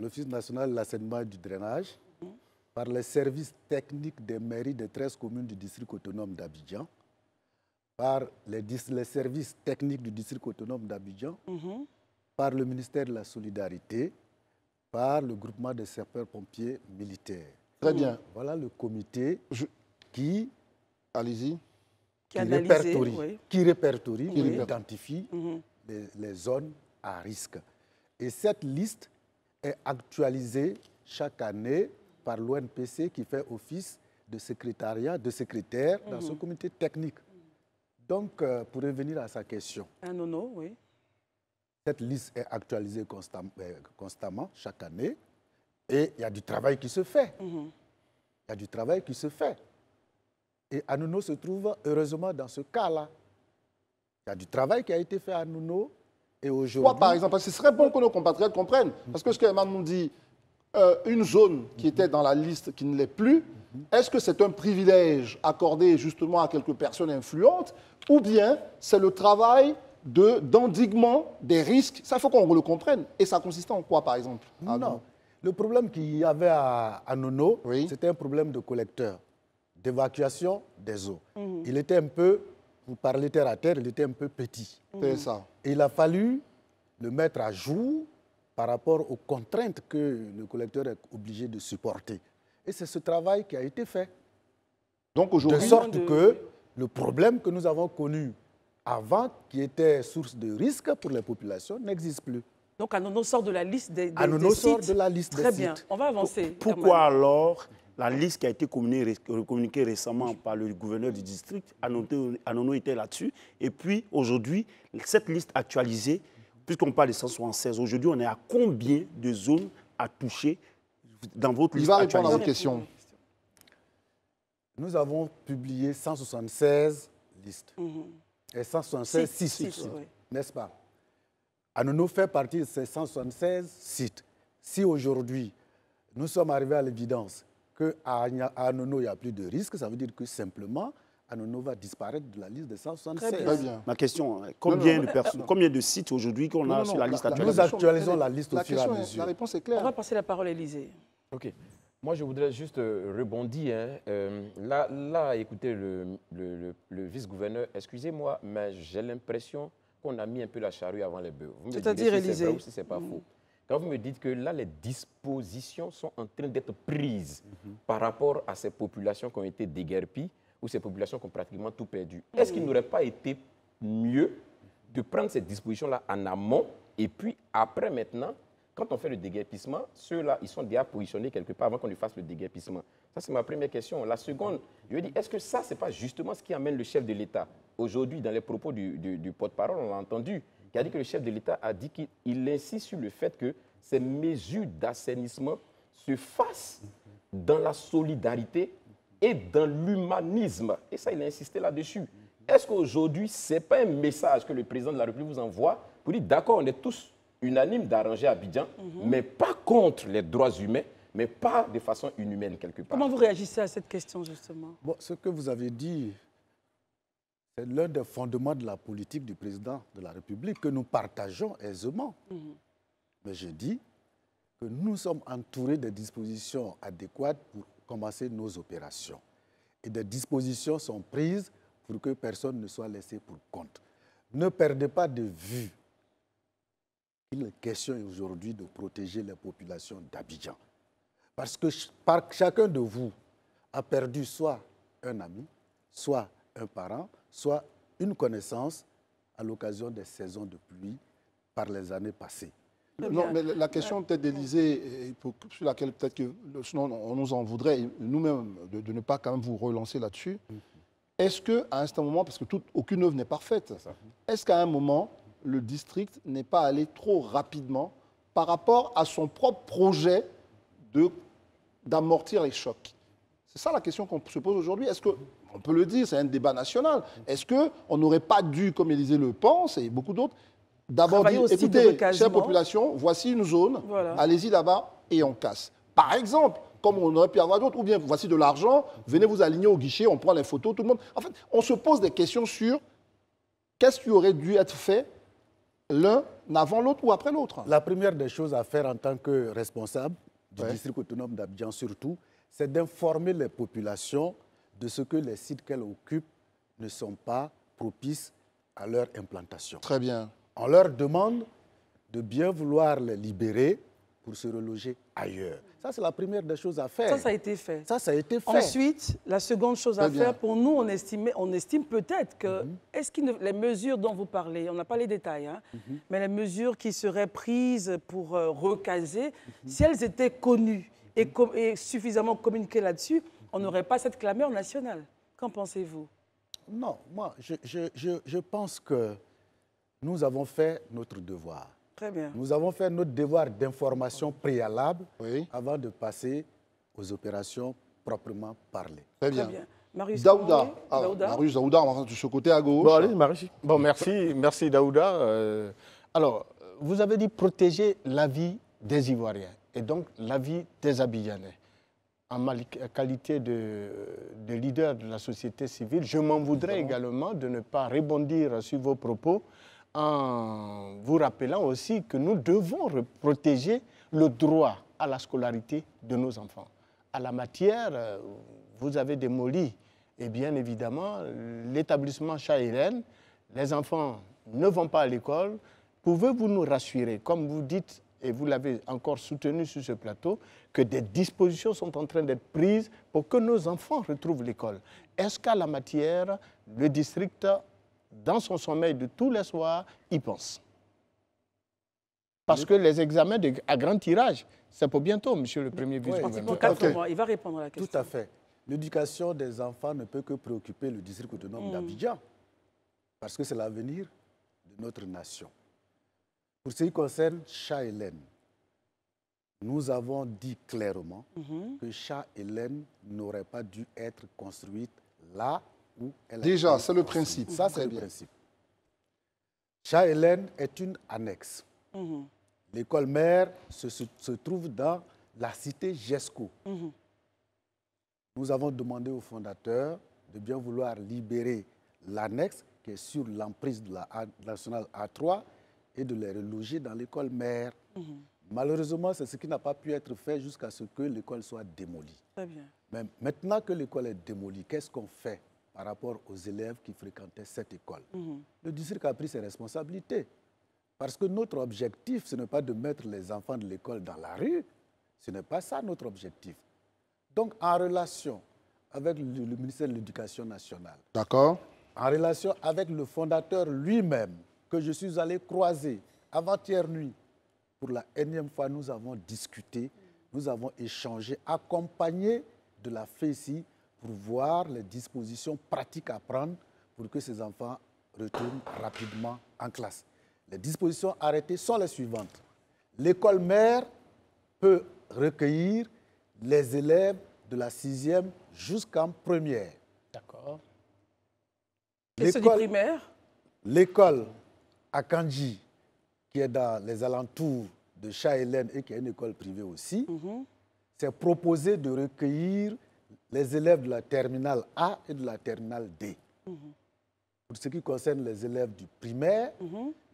l'Office national de l'assainissement du drainage, mhm. par les services techniques des mairies des 13 communes du district autonome d'Abidjan, par les, services techniques du district autonome d'Abidjan, mhm. par le ministère de la Solidarité, par le groupement des sapeurs-pompiers militaires. Très bien. Mmh. Voilà le comité qui... Allez-y. Qui, répertorie, qui identifie mmh. les, zones à risque. Et cette liste est actualisée chaque année par l'ONPC qui fait office de secrétariat, de secrétaire dans mmh. ce comité technique. Donc, euh, pour revenir à sa question. Un nono, oui. Cette liste est actualisée euh, constamment, chaque année et il y a du travail qui se fait. Mhm. Il y a du travail qui se fait. Et Anouno se trouve heureusement dans ce cas-là. Il y a du travail qui a été fait à Anouno et aujourd'hui. par exemple, ce serait bon que nos compatriotes comprennent. Parce que ce que nous dit, euh, une zone qui mhm. était dans la liste qui ne l'est plus, mhm. est-ce que c'est un privilège accordé justement à quelques personnes influentes ou bien c'est le travail d'endiguement des risques. Ça, faut qu'on le comprenne. Et ça consistait en quoi, par exemple Non. Le problème qu'il y avait à, Nono, c'était un problème de collecteur, d'évacuation des eaux. Mhm. Il était un peu, vous parlez terre à terre, il était un peu petit. Mhm. C'est ça. Et il a fallu le mettre à jour par rapport aux contraintes que le collecteur est obligé de supporter. Et c'est ce travail qui a été fait. Donc aujourd'hui, de sorte que le problème que nous avons connu avant qui était source de risque pour les populations n'existe plus. Donc Anono sort de la liste des, Anono sort de la liste Très bien, on va avancer. pourquoi alors la liste qui a été communiquée, récemment par le gouverneur du district, Anono était là-dessus. Et puis aujourd'hui, cette liste actualisée, puisqu'on parle de 176, aujourd'hui on est à combien de zones à toucher dans votre Il liste va Nous avons publié 176 listes. Mhm. Et 176 sites, n'est-ce pas Anono fait partie de ces 176 sites. Si aujourd'hui, nous sommes arrivés à l'évidence qu'à Anono, il n'y a plus de risque, ça veut dire que simplement, Anono va disparaître de la liste des 176. Très Ma question, euh, combien, de combien de sites aujourd'hui qu'on a sur la liste actuelle Nous actualisons la liste au fur et à mesure. la réponse est claire. On va passer la parole à Élisée. OK. Moi, je voudrais juste euh, rebondir. Hein. Euh, là, là, écoutez, le, vice-gouverneur, excusez-moi, mais j'ai l'impression qu'on a mis un peu la charrue avant les bœufs. C'est-à-dire, si C'est si pas mm. faux. Quand vous me dites que là, les dispositions sont en train d'être prises mm-hmm. par rapport à ces populations qui ont été déguerpies ou ces populations qui ont pratiquement tout perdu, mm. est-ce qu'il n'aurait pas été mieux de prendre ces dispositions-là en amont et puis après maintenant quand on fait le déguerpissement, ceux-là, ils sont déjà positionnés quelque part avant qu'on ne fasse le déguerpissement. Ça, c'est ma première question. La seconde, je lui dit, est-ce que ça, ce n'est pas justement ce qui amène le chef de l'État Aujourd'hui, dans les propos du, du porte-parole, on l'a entendu, qui a dit que le chef de l'État a dit qu'il insiste sur le fait que ces mesures d'assainissement se fassent dans la solidarité et dans l'humanisme. Et ça, il a insisté là-dessus. Est-ce qu'aujourd'hui, ce n'est pas un message que le président de la République vous envoie pour dire, d'accord, on est tous unanime d'arranger Abidjan, mhm. mais pas contre les droits humains, mais pas de façon inhumaine quelque part. Comment vous réagissez à cette question justement Ce que vous avez dit, c'est l'un des fondements de la politique du président de la République que nous partageons aisément. Mhm. Mais je dis que nous sommes entourés des dispositions adéquates pour commencer nos opérations. Et des dispositions sont prises pour que personne ne soit laissé pour compte. Ne perdez pas de vue il est question aujourd'hui de protéger les populations d'Abidjan. Parce que chacun de vous a perdu soit un ami, soit un parent, soit une connaissance à l'occasion des saisons de pluie par les années passées. Non, mais la question peut-être d'Élysée, euh, sur laquelle peut-être que sinon on nous en voudrait, nous-mêmes, de, ne pas quand même vous relancer là-dessus. Mm-hmm. Est-ce qu'à un certain moment, parce que aucune œuvre n'est parfaite, est-ce qu'à un moment, le district n'est pas allé trop rapidement par rapport à son propre projet d'amortir les chocs. C'est ça la question qu'on se pose aujourd'hui. Est-ce que, on peut le dire, c'est un débat national, est-ce qu'on n'aurait pas dû, comme Élisée le pense et beaucoup d'autres, d'abord dire, écoutez, chère population, voici une zone, allez-y là-bas et on casse. Par exemple, comme on aurait pu avoir d'autres, ou bien voici de l'argent, venez vous aligner au guichet, on prend les photos, tout le monde. En fait, on se pose des questions sur qu'est-ce qui aurait dû être fait l'un avant l'autre ou après l'autre La première des choses à faire en tant que responsable du district autonome d'Abidjan surtout, c'est d'informer les populations de ce que les sites qu'elles occupent ne sont pas propices à leur implantation. Très bien. On leur demande de bien vouloir les libérer pour se reloger ailleurs. Ça, c'est la première des choses à faire. Ça, ça a été fait. Ça, ça a été fait. Ensuite, la seconde chose à faire, pour nous, on, estimait, on estime peut-être que, mhm. est-ce les mesures dont vous parlez, on n'a pas les détails, hein, mhm. mais les mesures qui seraient prises pour euh, recaser, mhm. si elles étaient connues et, suffisamment communiquées là-dessus, on n'aurait pas cette clameur nationale. Qu'en pensez-vous Non, moi, je, je, je, je pense que nous avons fait notre devoir bien. Nous avons fait notre devoir d'information préalable avant de passer aux opérations proprement parlées. Très bien. Marius Daouda. Ah, Marius on va de ce côté à gauche. Bon, allez, Marius. Bon, merci, merci Daouda. Euh, alors, vous avez dit protéger la vie des Ivoiriens et donc la vie des Abidjanais. En qualité de, de leader de la société civile, je m'en voudrais également de ne pas rebondir sur vos propos en vous rappelant aussi que nous devons protéger le droit à la scolarité de nos enfants. À la matière, euh, vous avez démoli, et bien évidemment, l'établissement chat les enfants ne vont pas à l'école. Pouvez-vous nous rassurer, comme vous dites, et vous l'avez encore soutenu sur ce plateau, que des dispositions sont en train d'être prises pour que nos enfants retrouvent l'école Est-ce qu'à la matière, le district dans son sommeil de tous les soirs, il pense. Parce que les examens à grand tirage, c'est pour bientôt, monsieur le Premier vice Il va répondre à la question. Tout à fait. L'éducation des enfants ne peut que préoccuper le district autonome mm. d'Abidjan, parce que c'est l'avenir de notre nation. Pour ce qui concerne cha Hélène, nous avons dit clairement mm-hmm. que cha Hélène n'aurait pas dû être construite là Déjà, c'est le principe. Ça, c'est le Principe. Hélène est une annexe. Mhm. L'école mère se, trouve dans la cité GESCO. Mhm. Nous avons demandé au fondateur de bien vouloir libérer l'annexe qui est sur l'emprise de la nationale A3 et de les reloger dans l'école mère. Mhm. Malheureusement, c'est ce qui n'a pas pu être fait jusqu'à ce que l'école soit démolie. bien. Mais maintenant que l'école est démolie, qu'est-ce qu'on fait par rapport aux élèves qui fréquentaient cette école. Mhm. Le district a pris ses responsabilités. Parce que notre objectif, ce n'est pas de mettre les enfants de l'école dans la rue. Ce n'est pas ça notre objectif. Donc, en relation avec le, ministère de l'Éducation nationale. D'accord. En relation avec le fondateur lui-même, que je suis allé croiser avant-hier nuit. Pour la énième fois, nous avons discuté, nous avons échangé, accompagné de la FECI, pour voir les dispositions pratiques à prendre pour que ces enfants retournent rapidement en classe. Les dispositions arrêtées sont les suivantes. L'école mère peut recueillir les élèves de la sixième jusqu'en première. D'accord. Et ceux primaire L'école à Kanji, qui est dans les alentours de Chaïlen et qui est une école privée aussi, mhm. s'est proposée proposé de recueillir les élèves de la terminale A et de la terminale D. Pour ce qui concerne les élèves du primaire,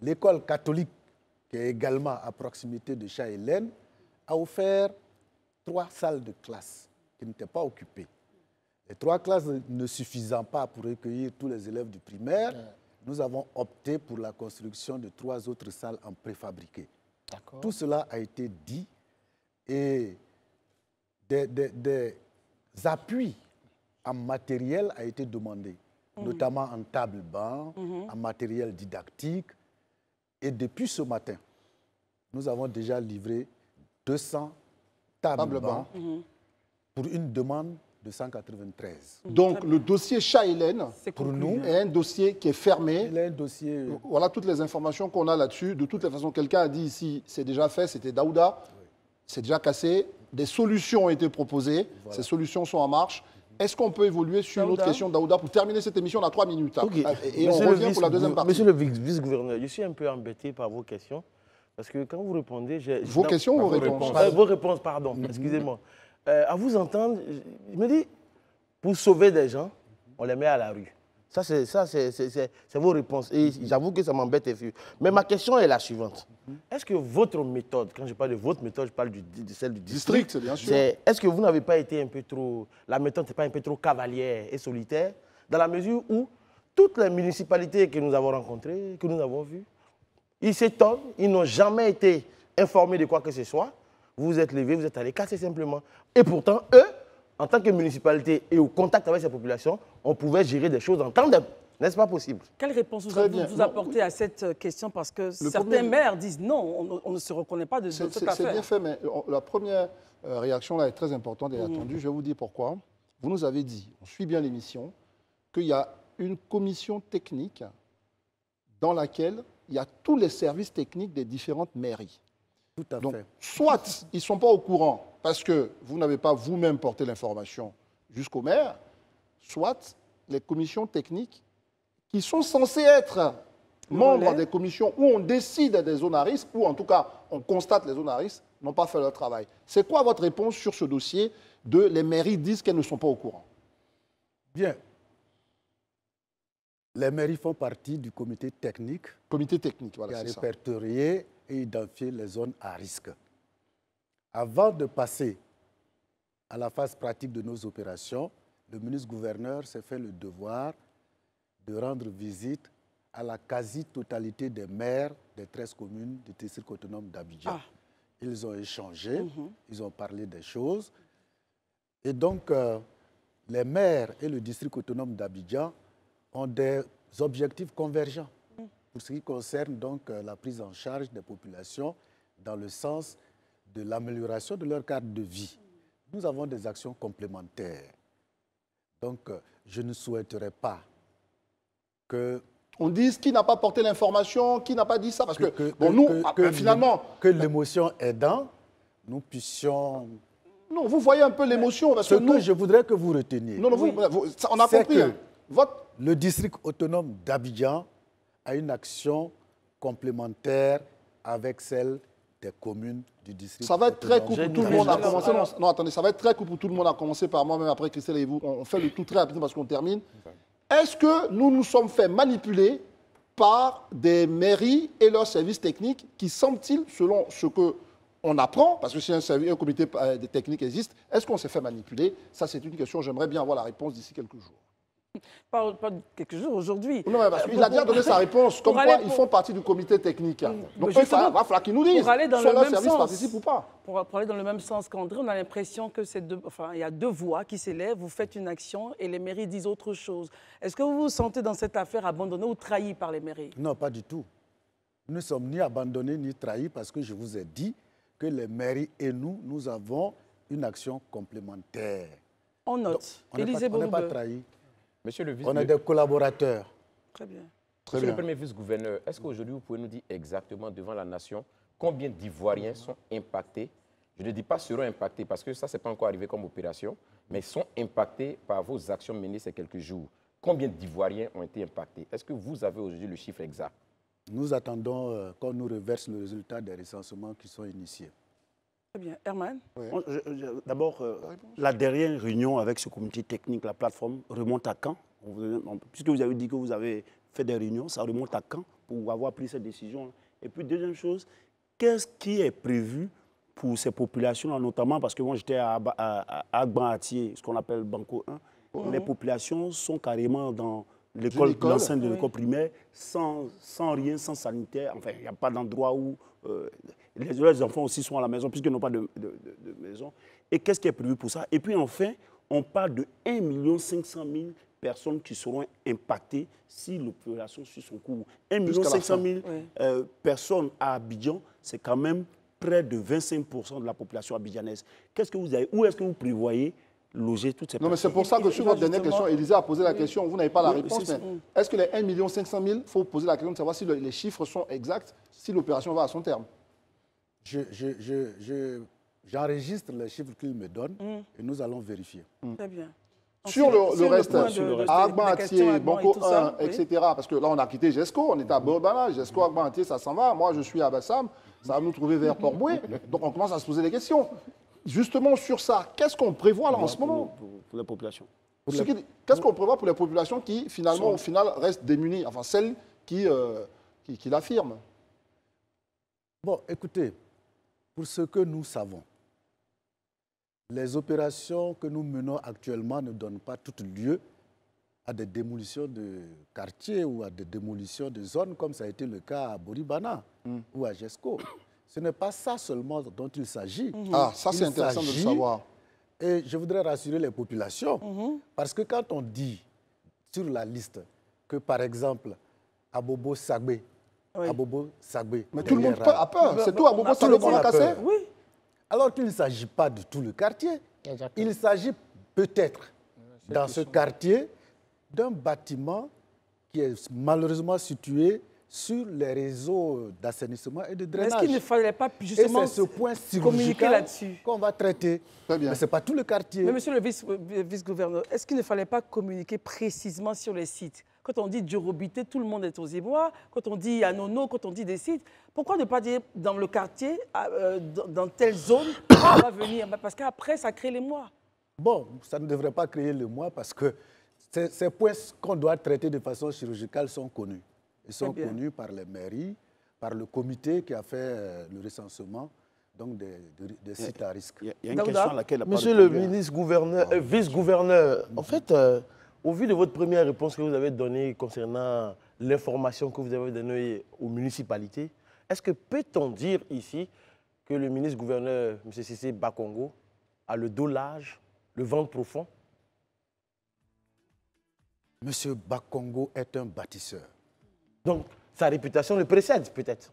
l'école catholique, qui est également à proximité de Chahélène, a offert trois salles de classe qui n'étaient pas occupées. Les trois classes ne suffisant pas pour recueillir tous les élèves du primaire, nous avons opté pour la construction de trois autres salles en préfabriqué. Tout cela a été dit et des appuis en matériel a été demandé, mhm. notamment en table banc, mhm. en matériel didactique. Et depuis ce matin, nous avons déjà livré 200 tables table mhm. pour une demande de 193. Donc le dossier Cha-Hélène, pour nous, est un dossier qui est fermé. Euh, voilà toutes les informations qu'on a là-dessus. De toutes les façons, quelqu'un a dit ici, c'est déjà fait, c'était Daouda, c'est déjà cassé, des solutions ont été proposées. Ces solutions sont en marche. Est-ce qu'on peut évoluer sur une autre question, Daouda, pour terminer cette émission On a trois minutes. Hein, euh, et on revient pour la deuxième partie. Monsieur le vice-gouverneur, je suis un peu embêté par vos questions. Parce que quand vous répondez... Vos questions ou vos réponses, Vos réponses, pardon. Mm-hmm. Excusez-moi. Euh, à vous entendre, je me dis, pour sauver des gens, on les met à la rue. Ça, c'est vos réponses. Et j'avoue que ça m'embête. Mais ma question est la suivante. Est-ce que votre méthode, quand je parle de votre méthode, je parle de celle du district, bien sûr. Est-ce que vous n'avez pas été un peu trop, la méthode n'est pas un peu trop cavalière et solitaire, dans la mesure où toutes les municipalités que nous avons rencontrées, que nous avons vues, ils s'étonnent, ils n'ont jamais été informés de quoi que ce soit. Vous vous êtes levé, vous êtes allé, casser simplement. Et pourtant, eux, en tant que municipalité et au contact avec sa population, on pouvait gérer des choses en de n'est-ce pas possible Quelle réponse vous, vous, vous apportez à cette euh, question Parce que certains maires disent non, on, ne se reconnaît pas de, cette affaire. C'est bien fait, mais euh, la première euh, réaction là est très importante et mm. attendue. Je vais vous dire pourquoi. Vous nous avez dit, on suit bien l'émission, qu'il y a une commission technique dans laquelle il y a tous les services techniques des différentes mairies. Tout à Donc, Soit ils ne sont pas au courant parce que vous n'avez pas vous-même porté l'information jusqu'au maire, soit les commissions techniques ils sont censés être membres des commissions où on décide des zones à risque, ou en tout cas on constate les zones à risque, n'ont pas fait leur travail. C'est quoi votre réponse sur ce dossier de les mairies disent qu'elles ne sont pas au courant Bien. Les mairies font partie du comité technique. Comité technique, voilà. Qui a répertorié et identifié les zones à risque. Avant de passer à la phase pratique de nos opérations, le ministre-gouverneur s'est fait le devoir de rendre visite à la quasi-totalité des maires des 13 communes du district autonome d'Abidjan. Ah. Ils ont échangé, mhm. ils ont parlé des choses. Et donc, euh, les maires et le district autonome d'Abidjan ont des objectifs convergents mm. pour ce qui concerne donc euh, la prise en charge des populations dans le sens de l'amélioration de leur cadre de vie. Nous avons des actions complémentaires. Donc, euh, je ne souhaiterais pas que on dise qui n'a pas porté l'information, qui n'a pas dit ça, parce que, nous, ah, ben, finalement... Que l'émotion aidant, nous puissions... Non, vous voyez un peu l'émotion. Ce que, nous, je voudrais que vous reteniez, non, non, vous, on a compris. Hein. Le district autonome d'Abidjan a une action complémentaire avec celle des communes du district. Ça va être très court pour tout le monde à Non, attendez, ça va être très court pour tout le monde à commencer par moi-même après Christelle et vous. on fait le tout très rapidement parce qu'on termine. Est-ce que nous nous sommes fait manipuler par des mairies et leurs services techniques qui, semblent ils selon ce que on apprend, parce que si un, un comité euh, des techniques existe, est-ce qu'on s'est fait manipuler Ça, c'est une question, j'aimerais bien avoir la réponse d'ici quelques jours. Pas, pas quelque chose aujourd'hui. Non, mais euh, a déjà donné sa réponse, comme quoi ils font partie du comité technique. Donc, il va falloir qu'ils nous disent pour aller dans le même sens. participe ou pas. Pour, dans le même sens qu'André, on a l'impression que enfin, il y a deux voix qui s'élèvent, vous faites une action et les mairies disent autre chose. Est-ce que vous vous sentez dans cette affaire abandonné ou trahi par les mairies Non, pas du tout. Nous ne sommes ni abandonnés ni trahis parce que je vous ai dit que les mairies et nous, nous avons une action complémentaire. On note. on n'est pas, pas trahis. Monsieur le On a des collaborateurs. Très bien. Monsieur le premier vice-gouverneur, est-ce qu'aujourd'hui vous pouvez nous dire exactement devant la nation combien d'Ivoiriens sont impactés Je ne dis pas seront impactés parce que ça, ce n'est pas encore arrivé comme opération, mais sont impactés par vos actions menées ces quelques jours. Combien d'Ivoiriens ont été impactés Est-ce que vous avez aujourd'hui le chiffre exact Nous attendons euh, qu'on nous reverse le résultat des recensements qui sont initiés. Très bien. Herman D'abord, euh, la, dernière réunion avec ce comité technique, la plateforme, remonte à quand Puisque vous avez dit que vous avez fait des réunions, ça remonte à quand pour avoir pris cette décision Et puis, deuxième chose, qu'est-ce qui est prévu pour ces populations-là, notamment parce que moi j'étais à, Agban à, ce qu'on appelle Banco 1, les populations sont carrément dans l'école, l'enceinte de l'école primaire, sans, rien, sans sanitaire. Enfin, il n'y a pas d'endroit où euh, les, enfants aussi sont à la maison, puisqu'ils n'ont pas de, maison. Et qu'est-ce qui est prévu pour ça Et puis enfin, on parle de 1,5 million de personnes qui seront impactées si l'opération suit son cours. 1,5 million de euh, personnes à Abidjan, c'est quand même près de 25 de la population abidjanaise. Qu'est-ce que vous avez Où est-ce que vous prévoyez loger toutes ces personnes. mais c'est pour ça que sur votre dernière question, Elisa a posé la question, vous n'avez pas la réponse. Est-ce que les 1 500 000, il faut poser la question de savoir si les chiffres sont exacts, si l'opération va à son terme J'enregistre je, les chiffres qu'il me donne hum. et nous allons vérifier. Hum. Très bien. Sur, le, reste, Banco 1, etc. Parce que là, on a quitté Gesco, on est à hum. Borbana, Gesco, Agba, ça s'en va. Moi, je suis à Bassam, ça va nous trouver vers port Donc, on commence à se poser des questions justement sur ça, qu'est-ce qu'on prévoit en ce moment pour, les la Qu'est-ce qu'on prévoit pour les populations qui, finalement, au final, restent démunies, enfin celles euh, qui, qui, l'affirment Bon, écoutez, pour ce que nous savons, les opérations que nous menons actuellement ne donnent pas tout lieu à des démolitions de quartiers ou à des démolitions de zones, comme ça a été le cas à Boribana hmm. ou à Jesco. Ce n'est pas ça seulement dont il s'agit. Mhm. Ah, ça c'est intéressant de le savoir. Et je voudrais rassurer les populations, mhm. parce que quand on dit sur la liste que, par exemple, Abobo Sagbe, Abobo Sagbe... tout le monde a peur, c'est tout Abobo Sagbé monde a cassé Alors qu'il ne s'agit pas de tout le quartier. Il s'agit peut-être, dans ce quartier, d'un bâtiment qui est malheureusement situé sur les réseaux d'assainissement et de drainage. Est-ce qu'il ne fallait pas justement ce point communiquer là-dessus qu'on va traiter Mais ce n'est pas tout le quartier. Mais monsieur le vice-gouverneur, vice gouverneur est ce qu'il ne fallait pas communiquer précisément sur les sites Quand on dit Durobité, tout le monde est aux Ibois. Quand on dit Anono, quand on dit des sites, pourquoi ne pas dire dans le quartier, euh, dans telle zone, on va venir Parce qu'après, ça crée les mois. Bon, ça ne devrait pas créer les mois parce que ces points qu'on doit traiter de façon chirurgicale sont connus. Ils sont connus par les mairies, par le comité qui a fait euh, le recensement donc des, sites à risque. Il y a, une question à laquelle la Monsieur le ministre gouverneur, euh, ah. vice-gouverneur, en fait, euh, au vu de votre première réponse que vous avez donnée concernant l'information que vous avez donnée aux municipalités, est-ce que peut-on dire ici que le ministre-gouverneur, M. Sissé Bakongo, a le dos large, le ventre profond Monsieur Bakongo est un bâtisseur. Donc, sa réputation le précède peut-être.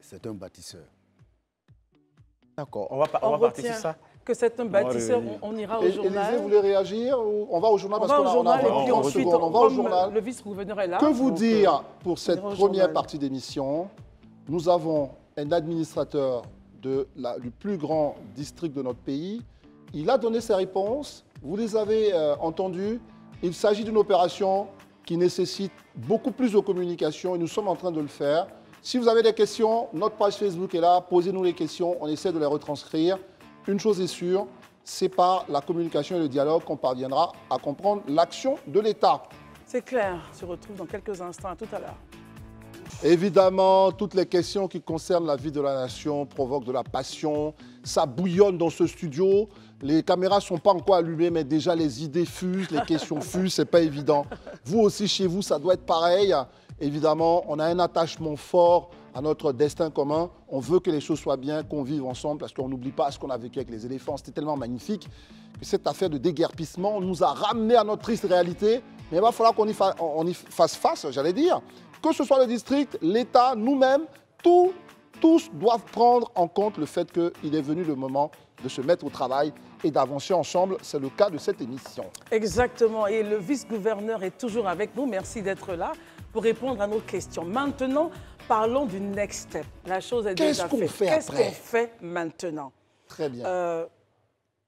C'est un bâtisseur. D'accord, on va, partir sur ça que c'est un bâtisseur. On, ira au journal. journal. Élisée, voulez réagir On va au journal parce qu'on a, journal, on a ensuite, On va au journal. Le vice-gouverneur est là. Que vous dire pour cette première partie d'émission Nous avons un administrateur de la, du plus grand district de notre pays. Il a donné ses réponses. Vous les avez euh, entendues. Il s'agit d'une opération qui nécessite beaucoup plus de communication et nous sommes en train de le faire. Si vous avez des questions, notre page Facebook est là, posez-nous les questions, on essaie de les retranscrire. Une chose est sûre, c'est par la communication et le dialogue qu'on parviendra à comprendre l'action de l'État. C'est clair, on se retrouve dans quelques instants, à tout à l'heure. Évidemment, toutes les questions qui concernent la vie de la nation provoquent de la passion, ça bouillonne dans ce studio. Les caméras ne sont pas encore allumées, mais déjà les idées fusent, les questions fusent, c'est pas évident. Vous aussi, chez vous, ça doit être pareil. Évidemment, on a un attachement fort à notre destin commun. On veut que les choses soient bien, qu'on vive ensemble, parce qu'on n'oublie pas ce qu'on a vécu avec les éléphants. C'était tellement magnifique que cette affaire de déguerpissement nous a ramenés à notre triste réalité. Mais il va falloir qu'on y, fasse face, j'allais dire. Que ce soit le district, l'État, nous-mêmes, tout tous doivent prendre en compte le fait qu'il est venu le moment de se mettre au travail et d'avancer ensemble. C'est le cas de cette émission. Exactement. Et le vice-gouverneur est toujours avec nous. Merci d'être là pour répondre à nos questions. Maintenant, parlons du next step. La chose est, déjà faite. Qu'est-ce qu'on fait maintenant Très bien. Euh,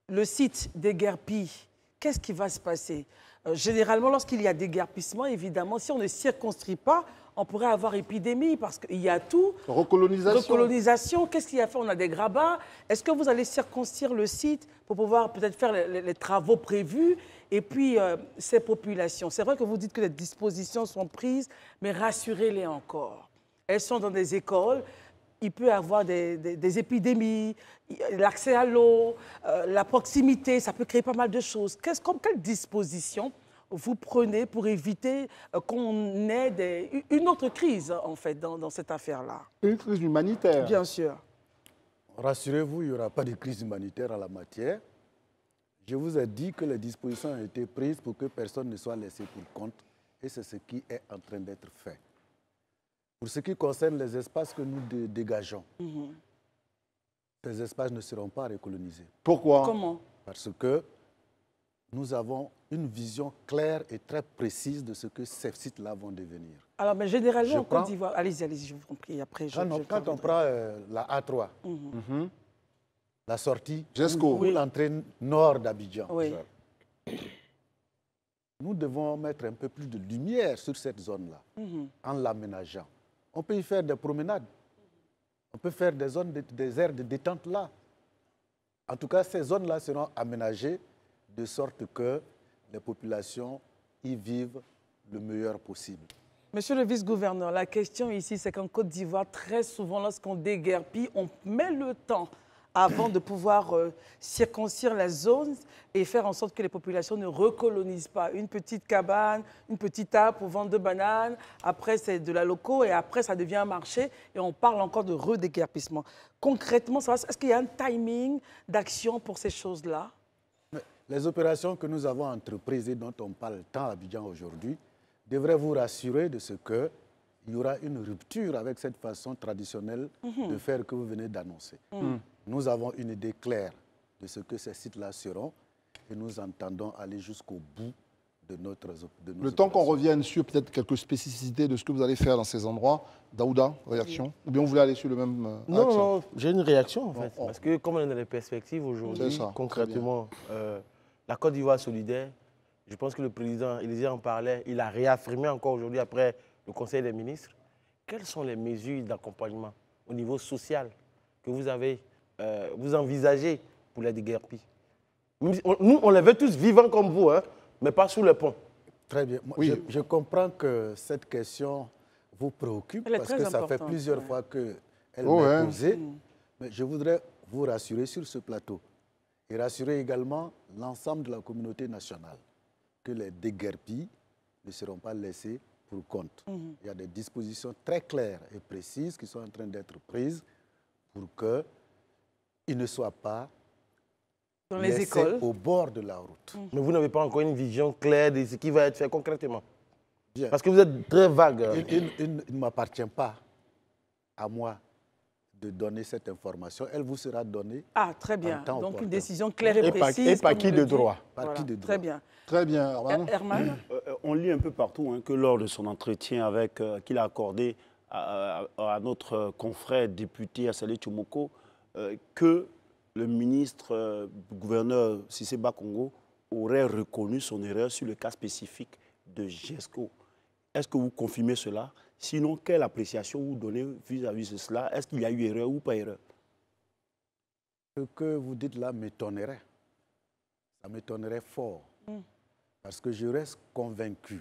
le site des guerpis. qu'est-ce qui va se passer euh, Généralement, lorsqu'il y a des guerpissements, évidemment, si on ne circonscrit pas, on pourrait avoir épidémie parce qu'il y a tout. Recolonisation. Recolonisation. Qu'est-ce qu'il y a fait On a des grabats. Est-ce que vous allez circoncire le site pour pouvoir peut-être faire les, travaux prévus et puis euh, ces populations C'est vrai que vous dites que les dispositions sont prises, mais rassurez-les encore. Elles sont dans des écoles. Il peut y avoir des, épidémies, l'accès à l'eau, euh, la proximité, ça peut créer pas mal de choses. quelles dispositions vous prenez pour éviter euh, qu'on ait une autre crise, en fait, dans, cette affaire-là Une crise humanitaire Bien sûr. Rassurez-vous, il n'y aura pas de crise humanitaire à la matière. Je vous ai dit que les dispositions ont été prises pour que personne ne soit laissé pour compte et c'est ce qui est en train d'être fait. Pour ce qui concerne les espaces que nous dégageons, mhm. ces espaces ne seront pas récolonisés. Pourquoi Comment Parce que nous avons une vision claire et très précise de ce que ces sites-là vont devenir. Alors, mais généralement, en Côte d'Ivoire, allez-y, allez-y, je vous comprends. Après, je, quand on prend euh, la A3, mhm. mhm. la sortie jusqu'au oui. l'entrée nord d'Abidjan, oui. nous devons mettre un peu plus de lumière sur cette zone-là mhm. en l'aménageant. On peut y faire des promenades, on peut faire des zones, des aires de détente là. En tout cas, ces zones-là seront aménagées de sorte que les populations y vivent le meilleur possible. Monsieur le vice-gouverneur, la question ici, c'est qu'en Côte d'Ivoire, très souvent, lorsqu'on déguerpit, on met le temps avant de pouvoir euh, circoncire la zone et faire en sorte que les populations ne recolonisent pas. Une petite cabane, une petite table pour vendre de bananes, après c'est de la loco et après ça devient un marché et on parle encore de redéguerpissement. Concrètement, est-ce qu'il y a un timing d'action pour ces choses-là les opérations que nous avons entreprises et dont on parle tant à Abidjan aujourd'hui devraient vous rassurer de ce que il y aura une rupture avec cette façon traditionnelle mhm. de faire que vous venez d'annoncer. Mhm. Mhm. Nous avons une idée claire de ce que ces sites-là seront et nous entendons aller jusqu'au bout de notre de Le temps qu'on revienne sur peut-être quelques spécificités de ce que vous allez faire dans ces endroits, Daouda, réaction Ou bien vous voulez aller sur le même euh, Non, non, j'ai une réaction en fait. Parce que comme on a les perspectives aujourd'hui, concrètement, la Côte d'Ivoire solidaire, je pense que le président Élysée en parlait, il a réaffirmé encore aujourd'hui après le Conseil des ministres. Quelles sont les mesures d'accompagnement au niveau social que vous avez, euh, vous envisagez pour les déguerpis Nous, on les veut tous vivants comme vous, hein, mais pas sous le pont. Très bien. je, comprends que cette question vous préoccupe parce que ça fait plusieurs fois qu'elle oh, est hein. mm. Mais je voudrais vous rassurer sur ce plateau et rassurer également l'ensemble de la communauté nationale que les déguerpis ne seront pas laissés pour compte. Mhm. Il y a des dispositions très claires et précises qui sont en train d'être prises pour qu'ils ne soient pas dans les laissés écoles. au bord de la route. Mhm. Mais vous n'avez pas encore une vision claire de ce qui va être fait concrètement Parce que vous êtes très vague. Hein. il ne m'appartient pas à moi de donner cette information. Elle vous sera donnée. Ah, très bien. Donc, une décision claire et, précise. et par qui de droit. de droit. Très bien. Très bien, Herman. Euh, euh, euh, on lit un peu partout hein, que lors de son entretien avec qu'il a accordé à, notre confrère député Assalé Salé euh, que le ministre gouverneur Siseba Congo aurait reconnu son erreur sur le cas spécifique de GESCO. Est-ce que vous confirmez cela Sinon, quelle appréciation vous donnez vis-à-vis de cela Est-ce qu'il y a eu erreur ou pas erreur Ce que vous dites là m'étonnerait. Ça m'étonnerait fort. Hmm. Parce que je reste convaincu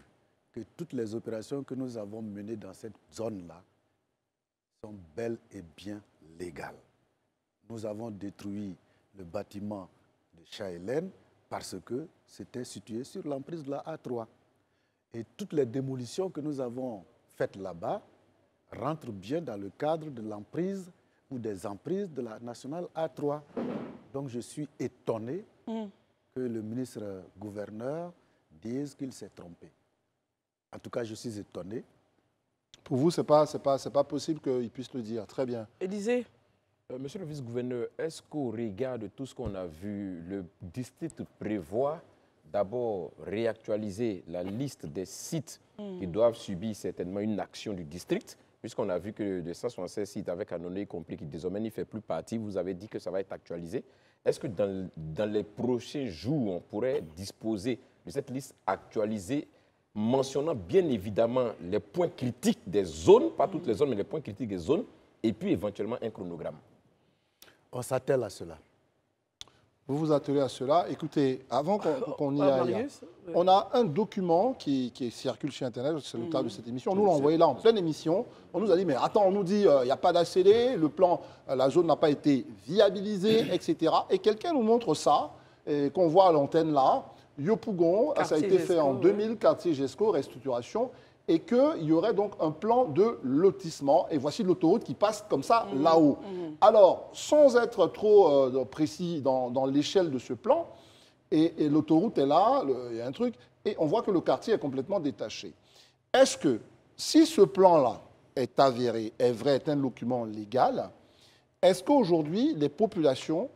que toutes les opérations que nous avons menées dans cette zone-là sont bel et bien légales. Nous avons détruit le bâtiment de Chaëlen parce que c'était situé sur l'emprise de la A3. Et toutes les démolitions que nous avons faites là-bas rentre bien dans le cadre de l'emprise ou des emprises de la nationale A3. Donc je suis étonné mm. que le ministre gouverneur dise qu'il s'est trompé. En tout cas, je suis étonné. Pour vous, ce n'est pas, c'est pas possible qu'il puisse le dire. Très bien. Élisée euh, Monsieur le vice-gouverneur, est-ce qu'au regard de tout ce qu'on a vu, le district prévoit d'abord réactualiser la liste des sites qui hmm. doivent subir certainement une action du district, puisqu'on a vu que de 176 sites avec un y compris qui désormais n'y fait plus partie, vous avez dit que ça va être actualisé. Est-ce que dans, dans, les prochains jours, on pourrait disposer de cette liste actualisée mentionnant bien évidemment les points critiques des zones, pas toutes les hmm. zones, mais les points critiques des zones, et puis éventuellement un chronogramme. On s'attelle à cela vous vous attelez à cela. Écoutez, avant qu'on y ah, aille, on a un document qui, circule sur Internet, c'est le tableau de mm. cette émission. On nous l'a envoyé là en pleine émission. On nous a dit, mais attends, on nous dit, euh, il n'y a pas d'ACD, le plan, euh, la zone n'a pas été viabilisée, etc. Et quelqu'un nous montre ça, qu'on voit à l'antenne là. Yopougon, ça a été fait en 2000, quartier GESCO, restructuration et qu'il y aurait donc un plan de lotissement. Et voici l'autoroute qui passe comme ça mmh. là-haut. Mmh. Alors, sans être trop euh, précis dans, l'échelle de ce plan, et, et l'autoroute est là, il y a un truc, et on voit que le quartier est complètement détaché. Est-ce que si ce plan-là est avéré, est vrai, est un document légal, est-ce qu'aujourd'hui les populations,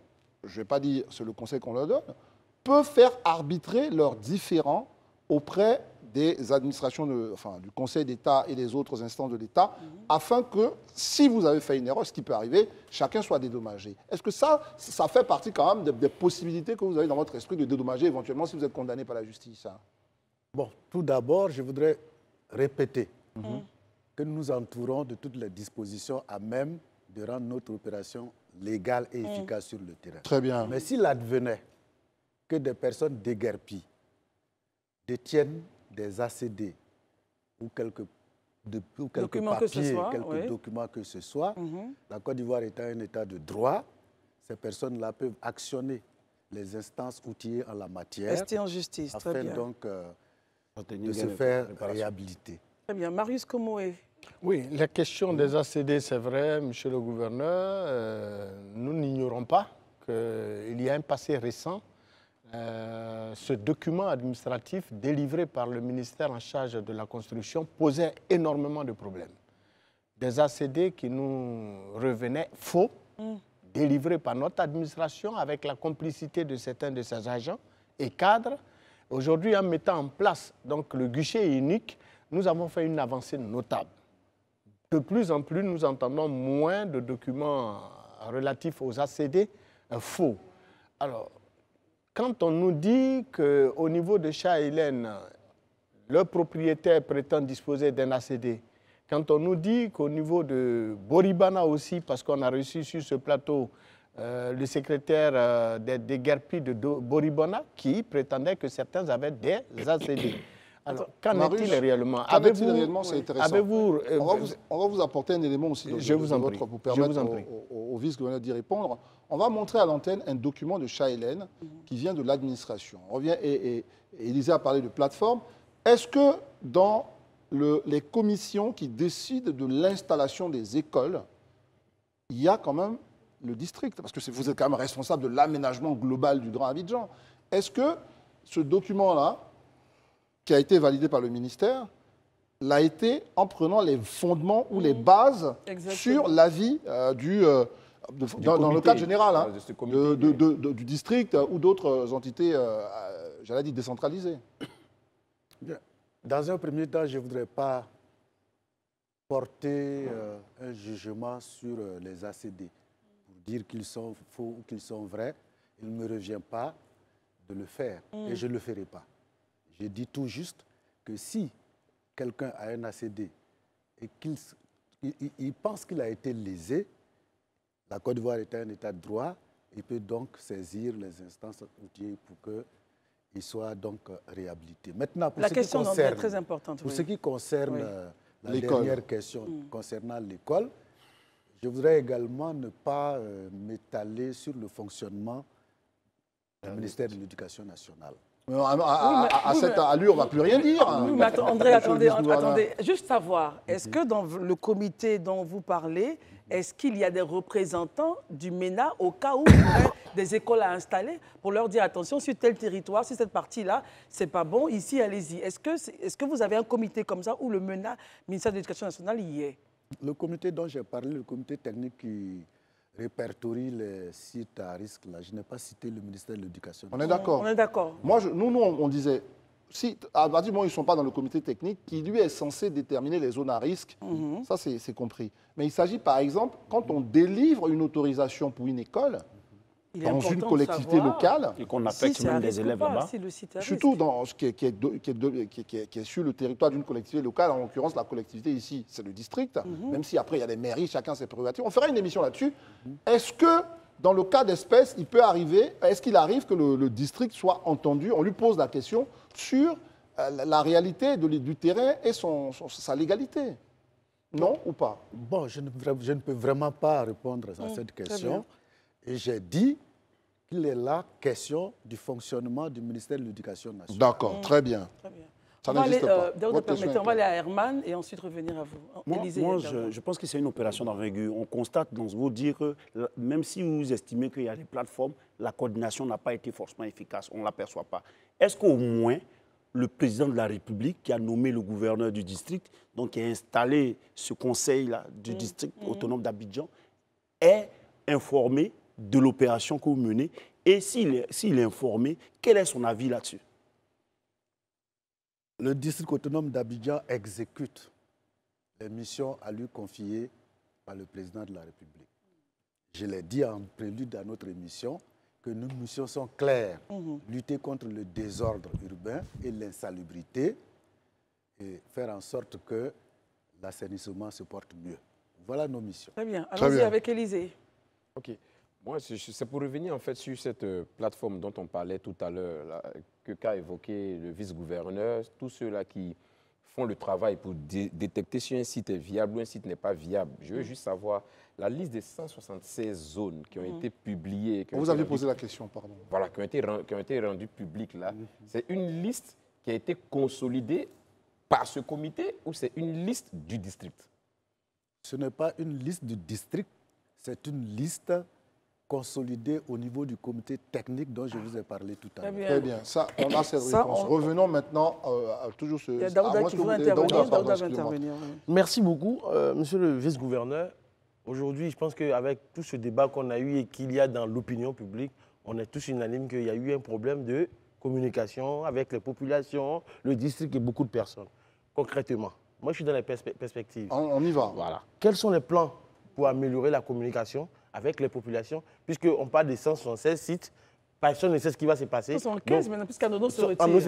je ne vais pas dire c'est le conseil qu'on leur donne, peuvent faire arbitrer leurs différends auprès des administrations, de, enfin, du Conseil d'État et des autres instances de l'État, afin que, si vous avez fait une erreur, ce qui peut arriver, chacun soit dédommagé. Est-ce que ça, ça fait partie quand même des, possibilités que vous avez dans votre esprit de dédommager éventuellement si vous êtes condamné par la justice hein Bon, tout d'abord, je voudrais répéter mhm. mm. que nous nous entourons de toutes les dispositions à même de rendre notre opération légale et mm. efficace sur le terrain. Très bien. Mais s'il advenait que des personnes déguerpies détiennent des ACD ou quelques, de, documents que quelques documents que ce soit, mhm. la Côte d'Ivoire étant un État de droit, ces personnes-là peuvent actionner les instances outillées en la matière. Rester en justice, très bien. donc euh, de se faire réhabiliter. Très bien. Marius Komoé, oui, la question des ACD, c'est vrai, monsieur le gouverneur, euh, nous n'ignorons pas qu'il y a un passé récent euh, ce document administratif délivré par le ministère en charge de la construction posait énormément de problèmes. Des ACD qui nous revenaient faux, mm. délivrés par notre administration avec la complicité de certains de ses agents et cadres. Aujourd'hui, en mettant en place donc, le guichet unique, nous avons fait une avancée notable. De plus en plus, nous entendons moins de documents relatifs aux ACD euh, faux. Alors, quand on nous dit qu'au niveau de Chat-Hélène, le propriétaire prétend disposer d'un ACD, quand on nous dit qu'au niveau de Boribana aussi, parce qu'on a reçu sur ce plateau euh, le secrétaire euh, des, des de Boribana qui prétendait que certains avaient des ACD. Qu'en est-il réellement Avez-vous réellement euh, on, va vous, apporter un élément aussi je vous en prie. pour permettre au, au, vice-gouverneur d'y répondre. On va montrer à l'antenne un document de Chaëlen qui vient de l'administration. On revient et, Elisa a parlé de plateforme. Est-ce que dans le, les commissions qui décident de l'installation des écoles, il y a quand même le district Parce que vous êtes quand même responsable de l'aménagement global du Grand Abidjan. Est-ce que ce document-là qui a été validé par le ministère l'a été en prenant les fondements ou les mmh. bases sur l'avis euh, euh, du, dans, le cadre général ah, hein, du district ou d'autres entités, euh, j'allais dire, décentralisées. Dans un premier temps, je ne voudrais pas porter un jugement sur les ACD pour dire qu'ils sont faux ou qu'ils sont vrais. Il ne me revient pas de le faire et mmh. je ne le ferai pas. Je dis tout juste que si quelqu'un a un ACD et qu'il pense qu'il a été lésé, la Côte d'Ivoire est un État de droit, il peut donc saisir les instances outillées pour qu'il soit donc euh, réhabilité. Maintenant, pour la ce question qui concerne, Pour ce qui concerne euh, la dernière question mm. concernant l'école, je voudrais également ne pas euh, m'étaler sur le fonctionnement du ministère de l'Éducation nationale à, lui cette allure, on ne va plus rien dire. André, attendez, attendez, Juste savoir, mhm. est-ce que dans le comité dont vous parlez, est-ce qu'il y a des représentants du MENA au cas où il y des écoles à installer pour leur dire attention, sur tel territoire, sur cette partie-là, c'est pas bon, ici, allez-y. Est-ce que, est que vous avez un comité comme ça où le MENA, ministère de l'Éducation nationale, y est Le comité dont j'ai parlé, le comité technique qui, répertorie les sites à risque. Là. Je n'ai pas cité le ministère de l'Éducation. On est d'accord. On est d'accord. Moi, je, nous, nous, on, disait, si, à partir du moment ils ne sont pas dans le comité technique, qui lui est censé déterminer les zones à risque, mhm. ça c'est compris. Mais il s'agit par exemple, quand on délivre une autorisation pour une école, dans une collectivité locale. Et qu'on affecte même des élèves là-bas. surtout dans ce qui est, qui, est est sur le territoire d'une collectivité locale, en l'occurrence la collectivité ici, c'est le district, mhm. même si après il y a des mairies, chacun ses prérogatives. On fera une émission là-dessus. Est-ce que dans le cas d'espèce, il peut arriver, est-ce qu'il arrive que le, district soit entendu On lui pose la question sur euh, la, réalité de, du terrain et son, sa légalité. Non ou pas Bon, je ne, je ne, peux vraiment pas répondre à mm, cette question. Et j'ai dit qu'il est là question du fonctionnement du ministère de l'Éducation nationale. D'accord, mm. très bien. Ça on, va aller, euh, on va aller à Herman et ensuite revenir à vous. Moi, je, pense que c'est une opération d'envergure. On constate dans ce mot dire que même si vous estimez qu'il y a des plateformes, la coordination n'a pas été forcément efficace. On ne l'aperçoit pas. Est-ce qu'au moins le président de la République qui a nommé le gouverneur du district, donc qui a installé ce conseil-là du mm. district mm. autonome d'Abidjan, est informé de l'opération que vous menez et s'il est informé, quel est son avis là-dessus Le district autonome d'Abidjan exécute les missions à lui confiées par le président de la République. Je l'ai dit en prélude à notre émission que nos missions sont claires. Mhm. Lutter contre le désordre urbain et l'insalubrité et faire en sorte que l'assainissement se porte mieux. Voilà nos missions. Très bien. Allons-y avec Élisée. OK. Moi, c'est pour revenir en fait sur cette euh, plateforme dont on parlait tout à l'heure, que qu'a évoqué le vice-gouverneur, tous ceux-là qui font le travail pour détecter si un site est viable ou un site n'est pas viable. Je veux mm. juste savoir la liste des 176 zones qui ont mm. été publiées. Vous avez posé la question, pardon. Voilà, qui ont été, rendues publiques là. Mm-hmm. C'est une liste qui a été consolidée par ce comité ou c'est une liste du district Ce n'est pas une liste du district, c'est une liste consolidé au niveau du comité technique dont je vous ai parlé tout à l'heure. Très, bien. Ça, on a cette réponse. Revenons maintenant euh, à toujours ce... Il y a qui veut intervenir. Merci beaucoup, euh, monsieur le vice-gouverneur. Aujourd'hui, je pense qu'avec tout ce débat qu'on a eu et qu'il y a dans l'opinion publique, on est tous unanimes qu'il y a eu un problème de communication avec les populations, le district et beaucoup de personnes. Concrètement, moi, je suis dans les perspectives. On, on y va. Voilà. Quels sont les plans pour améliorer la communication avec les populations, puisqu'on parle des 176 sites, personne ne sait ce qui va se passer. 115 maintenant, puisqu'à nos se retire. Nos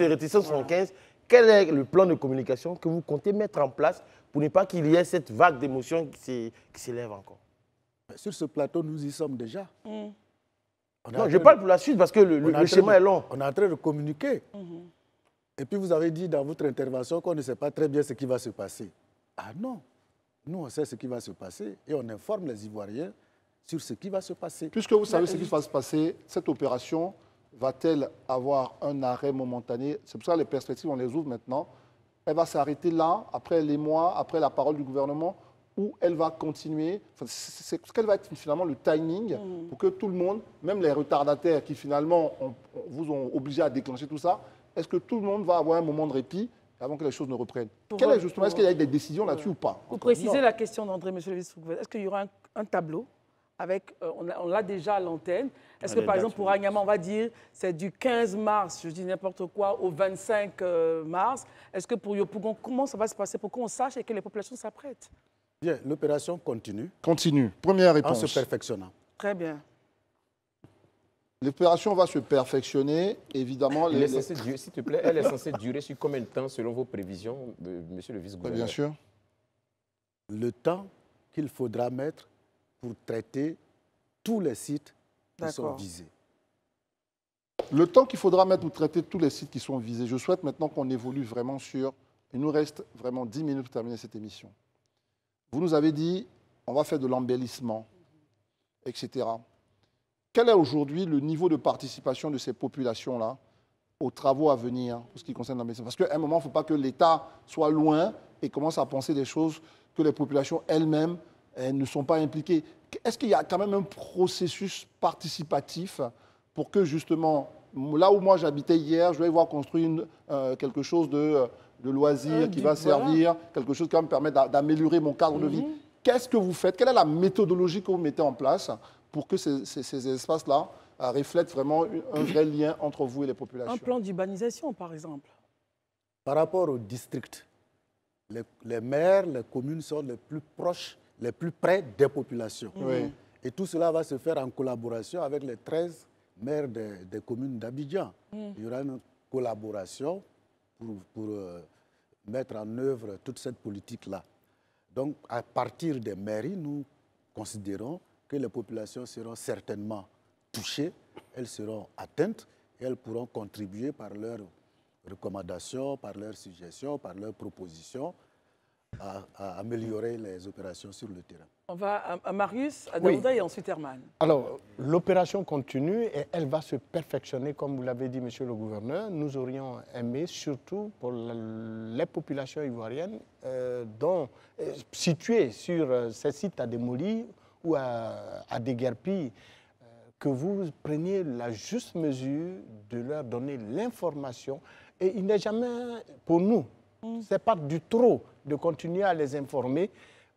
voilà. Quel est le plan de communication que vous comptez mettre en place pour ne pas qu'il y ait cette vague d'émotions qui s'élève encore Sur ce plateau, nous y sommes déjà. Mm. Non, je parle pour la suite parce que le, chemin est long. On est en train de communiquer. Mm-hmm. Et puis vous avez dit dans votre intervention qu'on ne sait pas très bien ce qui va se passer. Ah non, nous on sait ce qui va se passer et on informe les Ivoiriens sur ce qui va se passer. Puisque vous savez ce qui va se passer, cette opération va-t-elle avoir un arrêt momentané C'est pour ça que les perspectives, on les ouvre maintenant. Elle va s'arrêter là, après les mois, après la parole du gouvernement, ou elle va continuer enfin, C'est Quel va être finalement le timing mm. pour que tout le monde, même les retardataires qui finalement vous ont obligé à déclencher tout ça, est-ce que tout le monde va avoir un moment de répit avant que les choses ne reprennent. est justement, est-ce qu'il y a des décisions là-dessus ou pas Vous préciser la question d'André, monsieur le vice Est-ce qu'il y aura un tableau avec, euh, on l'a déjà à l'antenne. Est-ce que, par exemple, pour Agnama, on va dire c'est du 15 mars, je dis n'importe quoi, au 25 euh, mars. Est-ce que pour Yopougon, comment ça va se passer pour qu'on sache et que les populations s'apprêtent Bien, l'opération continue. Continue. Première réponse. En se perfectionnant. Très bien. L'opération va se perfectionner, évidemment. Les... S'il te plaît, elle est censée durer sur combien de temps, selon vos prévisions, euh, monsieur le vice-gouverneur Bien sûr. Le temps qu'il faudra mettre pour traiter tous les sites qui sont visés. Le temps qu'il faudra mettre pour traiter tous les sites qui sont visés, je souhaite maintenant qu'on évolue vraiment sur... Il nous reste vraiment 10 minutes pour terminer cette émission. Vous nous avez dit, on va faire de l'embellissement, etc. Quel est aujourd'hui le niveau de participation de ces populations-là aux travaux à venir pour ce qui concerne l'embellissement Parce qu'à un moment, il ne faut pas que l'État soit loin et commence à penser des choses que les populations elles-mêmes elles ne sont pas impliquées. Est-ce qu'il y a quand même un processus participatif pour que justement, là où moi j'habitais hier, je vais voir construire euh, quelque chose de, euh, de loisir euh, qui va servir, quelque chose qui va me permettre d'améliorer mon cadre de vie mhm. Qu'est-ce que vous faites Quelle est la méthodologie que vous mettez en place pour que ces, espaces-là reflètent vraiment un vrai lien entre vous et les populations Un plan d'urbanisation, par exemple Par rapport au district, les maires, les communes sont les plus proches les plus près des populations. Et tout cela va se faire en collaboration avec les 13 maires des, communes d'Abidjan. Il y aura une collaboration pour, euh, mettre en œuvre toute cette politique-là. Donc, à partir des mairies, nous considérons que les populations seront certainement touchées, elles seront atteintes et elles pourront contribuer par leurs recommandations, par leurs suggestions, par leurs propositions à, améliorer les opérations sur le terrain. On va à, Marius, à Daouda et ensuite Herman. Alors, l'opération continue et elle va se perfectionner, comme vous l'avez dit, monsieur le gouverneur. Nous aurions aimé, surtout pour les populations ivoiriennes euh, dont, euh, situées sur euh, ces sites à démoli ou à, à que vous preniez la juste mesure de leur donner l'information. Et il n'est jamais, pour nous, mm. c'est pas du trop de continuer à les informer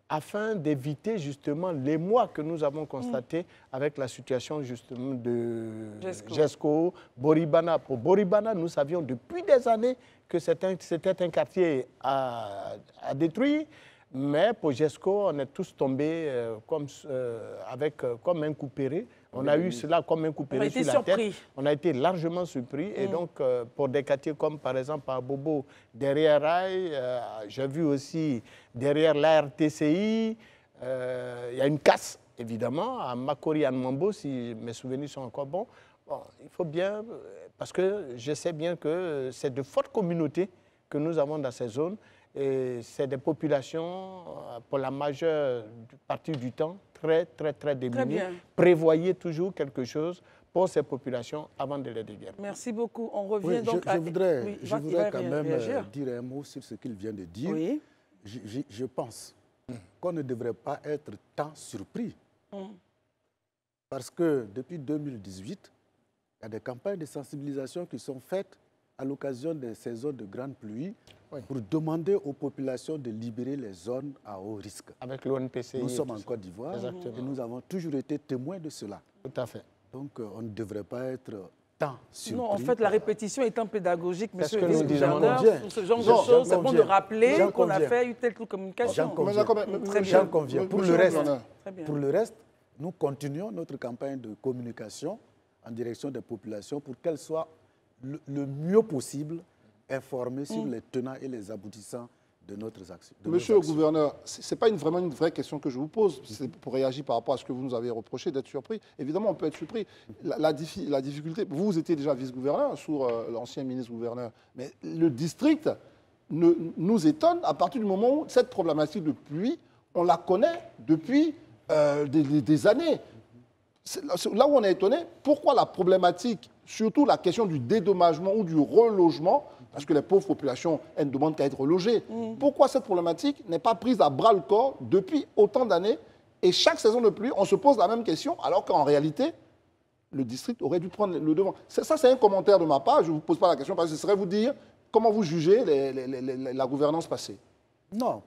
afin d'éviter justement les mois que nous avons constaté mm. avec la situation justement de Jesco, Boribana. Pour Boribana, nous savions depuis des années que c'était un, quartier à, détruire, mais pour Jesco, on est tous tombés euh, comme, euh, avec, euh, comme un on a eu cela comme un coup sur la tête. On a été largement surpris. Et mm. donc, euh, pour des quartiers comme par exemple à Bobo, derrière Rai, euh, j'ai vu aussi derrière la euh, il y a une casse, évidemment, à Makori, à Mambo, si mes souvenirs sont encore bons. il faut bien, parce que je sais bien que c'est de fortes communautés que nous avons dans ces zones. Et c'est des populations, pour la majeure partie du temps, très, très, très démunis. Prévoyez toujours quelque chose pour ces populations avant de les dévier. Merci beaucoup. On revient donc je, à... Je voudrais, je voudrais quand même euh, dire un mot sur ce qu'il vient de dire. Oui. Je, pense qu'on ne devrait pas être tant surpris. Mm. Parce que depuis 2018, il y a des campagnes de sensibilisation qui sont faites à l'occasion des saisons de grande pluie, pour demander aux populations de libérer les zones à haut risque. Avec l'ONPC. Nous sommes en Côte d'Ivoire et nous avons toujours été témoins de cela. Tout à fait. Donc euh, on ne devrait pas être tant surpris. Non, en fait, la répétition étant pédagogique, monsieur que nous disons ce genre de choses, c'est bon de rappeler qu'on a fait une telle communication. J'en conviens. Pour le reste, pour le reste, nous continuons notre campagne de communication en direction des populations pour qu'elles soient le, mieux possible informer sur mm. les tenants et les aboutissants de notre action. Monsieur le gouverneur, ce n'est pas une, vraiment une vraie question que je vous pose, c'est pour réagir par rapport à ce que vous nous avez reproché d'être surpris. Évidemment, on peut être surpris. La, difficulté, vous étiez déjà vice-gouverneur sur euh, l'ancien ministre-gouverneur, mais le district nous étonne à partir du moment où cette problématique de pluie, on la connaît depuis euh, des, années. Là où on est étonné, pourquoi la problématique, surtout la question du dédommagement ou du relogement, parce que les pauvres populations, elles ne demandent qu'à être relogées, mm. pourquoi cette problématique n'est pas prise à bras le corps depuis autant d'années Et chaque saison de pluie, on se pose la même question, alors qu'en réalité, le district aurait dû prendre le devant. Ça, c'est un commentaire de ma part, je ne vous pose pas la question, parce que ce serait vous dire comment vous jugez la gouvernance passée. Non,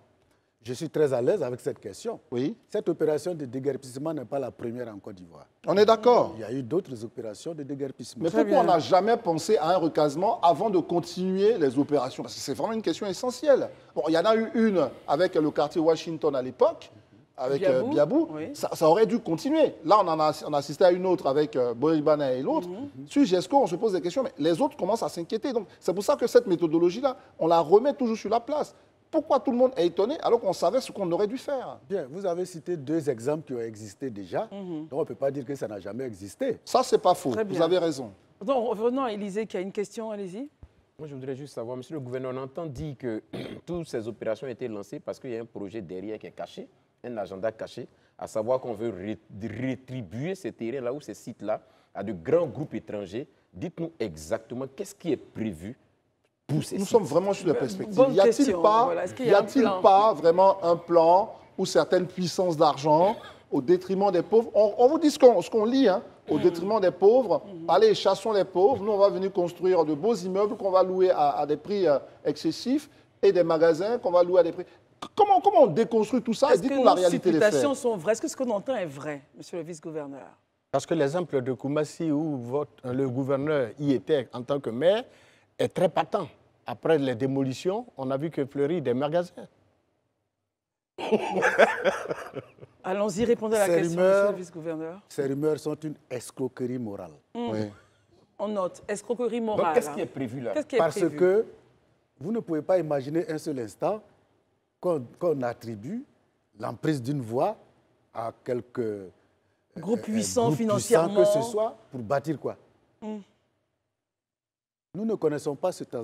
je suis très à l'aise avec cette question. Oui. Cette opération de déguerpissement n'est pas la première en Côte d'Ivoire. On est d'accord. Il y a eu d'autres opérations de déguerpissement. Mais pourquoi on n'a jamais pensé à un recasement avant de continuer les opérations Parce que c'est vraiment une question essentielle. Bon, il y en a eu une avec le quartier Washington à l'époque, avec Biabou. Euh, ça, aurait dû continuer. Là, on, en a, assisté à une autre avec euh, et l'autre. Mhm. Sur GESCO, on se pose des questions, mais les autres commencent à s'inquiéter. Donc, c'est pour ça que cette méthodologie-là, on la remet toujours sur la place. Pourquoi tout le monde est étonné alors qu'on savait ce qu'on aurait dû faire Bien, vous avez cité deux exemples qui ont existé déjà, mhm. donc on ne peut pas dire que ça n'a jamais existé. Ça, ce n'est pas faux, vous avez raison. Donc, revenons à Élisée qui a une question, allez-y. Moi, je voudrais juste savoir, monsieur le gouverneur, on entend dire que toutes ces opérations ont été lancées parce qu'il y a un projet derrière qui est caché, un agenda caché, à savoir qu'on veut rétribuer ces terrains-là ou ces sites-là à de grands groupes étrangers. Dites-nous exactement qu'est-ce qui est prévu nous sommes vraiment sur la perspective. y a-t-il pas, a pas vraiment un plan où certaines puissances d'argent, au détriment des pauvres, on, vous dit ce qu'on lit, hein, au détriment des pauvres, allez, chassons les pauvres, nous on va venir construire de beaux immeubles qu'on va louer à, des prix euh, excessifs et des magasins qu'on va louer à des prix. Comment, comment on déconstruit tout ça la Est-ce que sont vraies Est-ce que ce qu'on entend est vrai, monsieur le vice-gouverneur Parce que l'exemple de Koumassi, où euh, le gouverneur y était en tant que maire, est très patent. Après les démolitions, on a vu que fleurit des magasins. Allons-y répondre à la question, monsieur le vice-gouverneur. Ces rumeurs sont une escroquerie morale. Hmm. On note, escroquerie morale. Qu'est-ce hein. qui est prévu là Parce que vous ne pouvez pas imaginer un seul instant qu'on attribue l'emprise d'une voix à quelques euh, groupe puissant financièrement. que ce soit pour bâtir quoi hmm. Nous ne connaissons pas cet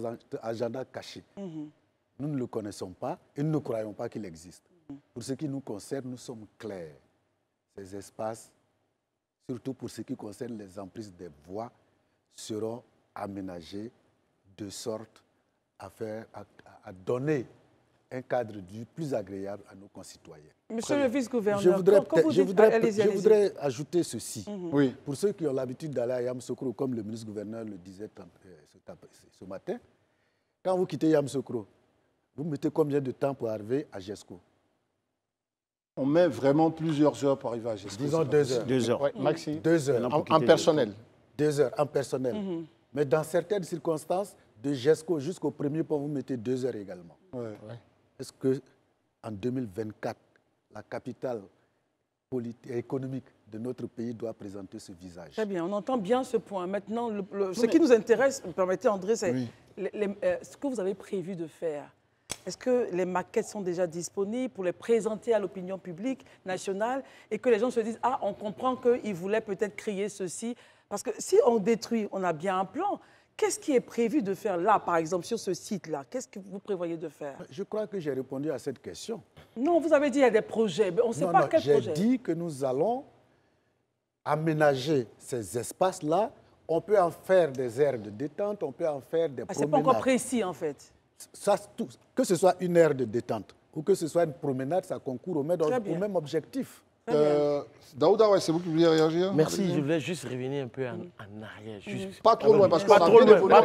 agenda caché. Mhm. Nous ne le connaissons pas et nous ne croyons pas qu'il existe. Mhm. Pour ce qui nous concerne, nous sommes clairs. Ces espaces, surtout pour ce qui concerne les emprises des voies, seront aménagés de sorte à, faire, à donner un cadre du plus agréable à nos concitoyens. Monsieur le vice-gouverneur, je voudrais, ajouter ceci. Mhm. oui. Pour ceux qui ont l'habitude d'aller à Yamsokro, comme le ministre-gouverneur le disait euh, ce matin, quand vous quittez Yamsokro, vous mettez combien de temps pour arriver à Gesco On met vraiment plusieurs heures pour arriver à Gesco. Disons deux heures. Deux heures. Deux heures. En, personnel. Deux heures en personnel. Mhm. Mais dans certaines circonstances, de Gesco jusqu'au premier pont, vous mettez deux heures également. Est-ce qu'en 2024, la capitale économique de notre pays doit présenter ce visage. Très bien, on entend bien ce point. Maintenant, ce qui nous intéresse, permettez André, c'est euh, ce que vous avez prévu de faire. Est-ce que les maquettes sont déjà disponibles pour les présenter à l'opinion publique nationale et que les gens se disent « Ah, on comprend qu'ils voulaient peut-être créer ceci ». Parce que si on détruit, on a bien un plan, Qu'est-ce qui est prévu de faire là, par exemple, sur ce site-là Qu'est-ce que vous prévoyez de faire Je crois que j'ai répondu à cette question. Non, vous avez dit qu'il y a des projets, mais on ne sait pas non, projets. J'ai dit que nous allons aménager ces espaces-là. On peut en faire des aires de détente, on peut en faire des promenades. Ah, ce n'est pas encore précis, en fait. Ça, tout, que ce soit une aire de détente ou que ce soit une promenade, ça concourt au au même objectif. Euh, Daouda, c'est vous qui voulez réagir Merci, je voulais juste revenir un peu en, arrière. Mhm. Pas trop loin, parce qu'on a trop loin,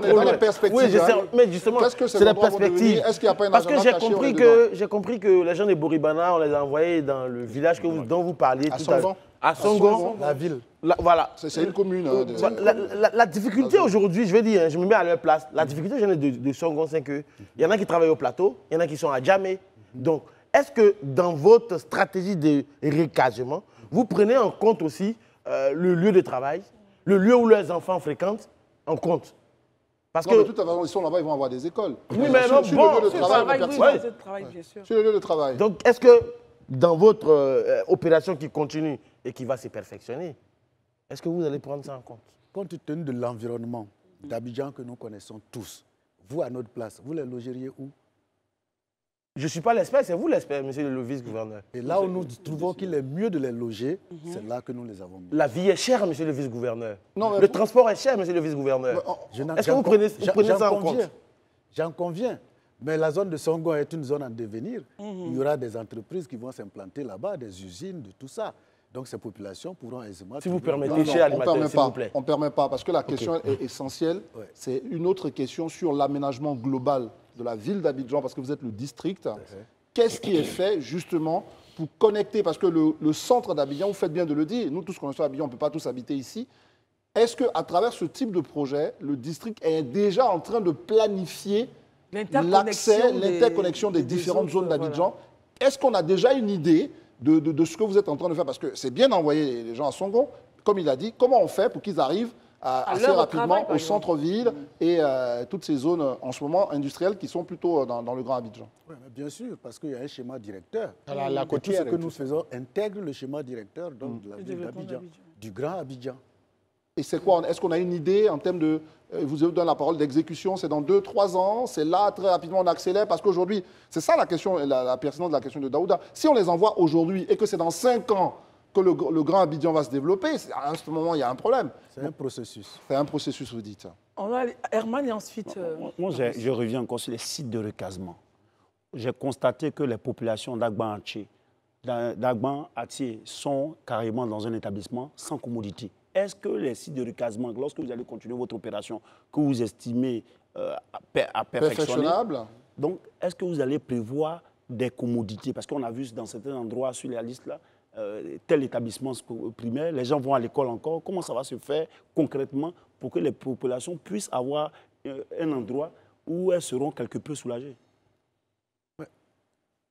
Oui, hein. mais justement, c'est la perspective. Est-ce qu'il a pas Parce que j'ai compris que, j'ai compris que les gens de Boribana, on les a envoyés dans le village que vous, dont vous parliez à tout à Songon, la ville. voilà. C'est une commune. Hein, la, la, difficulté aujourd'hui, je vais dire, hein, je me mets à leur place. La difficulté de, de Songon, c'est qu'il y en a qui travaillent au plateau, il y en a qui sont à Djamé. Donc, est-ce que dans votre stratégie de recasement, vous prenez en compte aussi euh, le lieu de travail, le lieu où les enfants fréquentent, en compte parce que... tout à fait, ils sont là-bas, ils vont avoir des écoles. Oui, mais, non, sur, le lieu de travail, bien sûr. sur le lieu de travail. Donc, est-ce que dans votre euh, opération qui continue et qui va se perfectionner, est-ce que vous allez prendre ça en compte Compte tenu de l'environnement d'Abidjan que nous connaissons tous, vous, à notre place, vous les logeriez où je ne suis pas l'espèce, c'est vous l'espèce, monsieur le vice-gouverneur. Et là où nous trouvons qu'il est mieux de les loger, mhm. c'est là que nous les avons mis. La vie est chère, monsieur le vice-gouverneur. Le transport est cher, monsieur le vice-gouverneur. Oh, Est-ce que vous prenez, ça en compte J'en conviens. Mais la zone de Songo est une zone en devenir. Mhm. Il y aura des entreprises qui vont s'implanter là-bas, des usines, de tout ça. Donc ces populations pourront aisément... Si vous permettez, on ne permet pas, vous plaît. On ne permet pas, parce que la question est essentielle. C'est une autre question sur l'aménagement global de la ville d'Abidjan, parce que vous êtes le district. Qu'est-ce qui est fait justement pour connecter Parce que le, centre d'Abidjan, vous faites bien de le dire, nous tous connaissons Abidjan, on ne peut pas tous habiter ici. Est-ce qu'à travers ce type de projet, le district est déjà en train de planifier l'accès, l'interconnexion des, différentes zones d'Abidjan Est-ce qu'on a déjà une idée de, ce que vous êtes en train de faire Parce que c'est bien d'envoyer les gens à Songon, comme il a dit. Comment on fait pour qu'ils arrivent assez rapidement au centre-ville mm. et euh, toutes ces zones en ce moment industrielles qui sont plutôt euh, dans, le Grand Abidjan. bien sûr, parce qu'il y a un schéma directeur. Ah, la, tout ce que nous faisons intègre le schéma directeur mm. de la du Grand Abidjan. Et c'est quoi Est-ce qu'on a une idée en termes de... vous euh, vous donne la parole d'exécution, c'est dans 2-3 ans, c'est là, très rapidement, on accélère, parce qu'aujourd'hui, c'est ça la question, la, la pertinence de la question de Daouda. Si on les envoie aujourd'hui et que c'est dans 5 ans, que le, Grand Abidjan va se développer. À ce moment, il y a un problème. C'est un processus. C'est un processus, vous dites. On a Herman et ensuite. Moi, euh, je, reviens encore sur les sites de recasement. J'ai constaté que les populations d'Agban Atier sont carrément dans un établissement sans commodité. Est-ce que les sites de recasement, lorsque vous allez continuer votre opération, que vous estimez euh, à, perfectionnable, donc est-ce que vous allez prévoir des commodités Parce qu'on a vu dans certains endroits sur la liste là, euh, tel établissement primaire, les gens vont à l'école encore. Comment ça va se faire concrètement pour que les populations puissent avoir euh, un endroit où elles seront quelque peu soulagées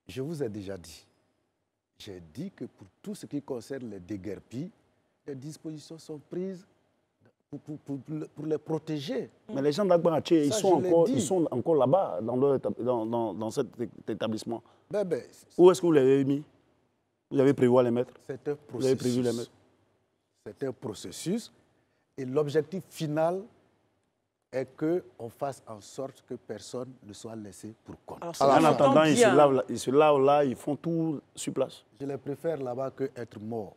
Je vous ai déjà dit, j'ai dit que pour tout ce qui concerne les déguerpies, les dispositions sont prises pour, les protéger. Mais les gens d'Agbaché, ils, sont encore, ils sont encore là-bas, dans, cet établissement. Ben, ben, où est-ce que vous les avez mis vous avez prévu à les mettre C'est un processus. prévu un processus. Et l'objectif final est qu'on fasse en sorte que personne ne soit laissé pour compte. Alors, en attendant, ils se, lavent là, ils font tout sur place. Je les préfère là-bas qu'être mort.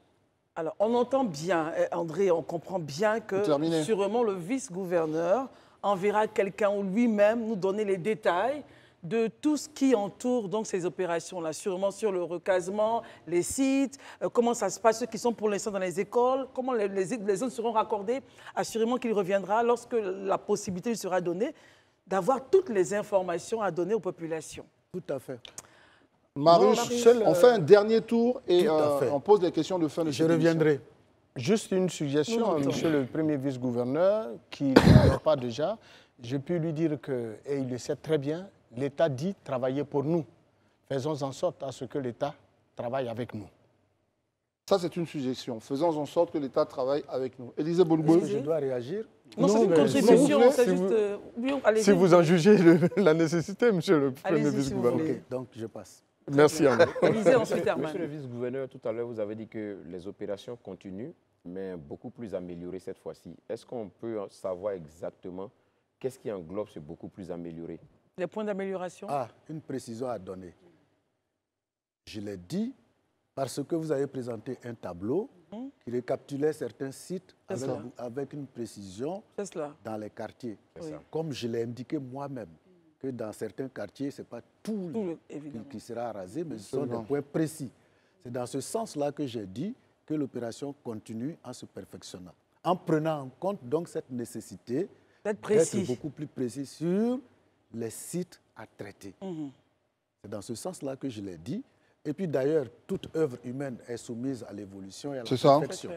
Alors, on entend bien, André, on comprend bien que sûrement le vice-gouverneur enverra quelqu'un ou lui-même nous donner les détails de tout ce qui entoure donc ces opérations-là, sûrement sur le recasement, les sites, euh, comment ça se passe, ceux qui sont pour l'instant dans les écoles, comment les, les, zones seront raccordées. Assurément qu'il reviendra lorsque la possibilité lui sera donnée d'avoir toutes les informations à donner aux populations. Tout à fait. Marius, on fait un euh, dernier tour et euh, on pose des questions de fin de Je reviendrai. Juste une suggestion à monsieur le premier vice-gouverneur, qui n'est pas déjà. J'ai pu lui dire que et il le sait très bien, l'État dit travailler pour nous. Faisons en sorte à ce que l'État travaille avec nous. Ça, c'est une suggestion. Faisons en sorte que l'État travaille avec nous. Élisée Boulbou. je dois réagir Non, c'est une contribution. Euh, si, vous... en jugez la nécessité, monsieur le Premier vice-gouverneur. donc, je passe. Merci ensuite, monsieur le vice-gouverneur, tout à l'heure, vous avez dit que les opérations continuent, mais beaucoup plus améliorées cette fois-ci. Est-ce qu'on peut savoir exactement qu'est-ce qui englobe ce beaucoup plus amélioré les points d'amélioration Ah, une précision à donner. Je l'ai dit parce que vous avez présenté un tableau mhm. qui récapitulait certains sites avec, une précision cela. dans les quartiers. Comme je l'ai indiqué moi-même, que dans certains quartiers, ce n'est pas tout, qui sera rasé, mais ce sont des points précis. C'est dans ce sens-là que j'ai dit que l'opération continue en se perfectionnant, en prenant en compte donc cette nécessité d'être beaucoup plus précis sur les sites à traiter. Mhm. C'est dans ce sens-là que je l'ai dit. Et puis d'ailleurs, toute œuvre humaine est soumise à l'évolution et à la perfection.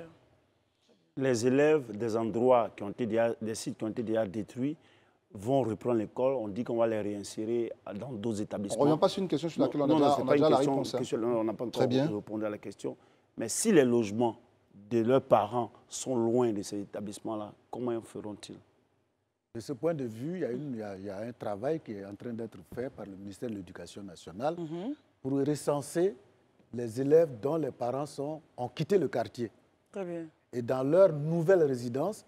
Les élèves des endroits qui ont été des sites qui ont été déjà détruits vont reprendre l'école. On dit qu'on va les réinsérer dans d'autres établissements. On pas une question sur laquelle on a déjà, la Question, hein. on n'a pas encore répondu à la question. Mais si les logements de leurs parents sont loin de ces établissements-là, comment feront-ils de ce point de vue, il y, a, un travail qui est en train d'être fait par le ministère de l'Éducation nationale mm-hmm. pour recenser les élèves dont les parents ont quitté le quartier. Très bien. Et dans leur nouvelle résidence,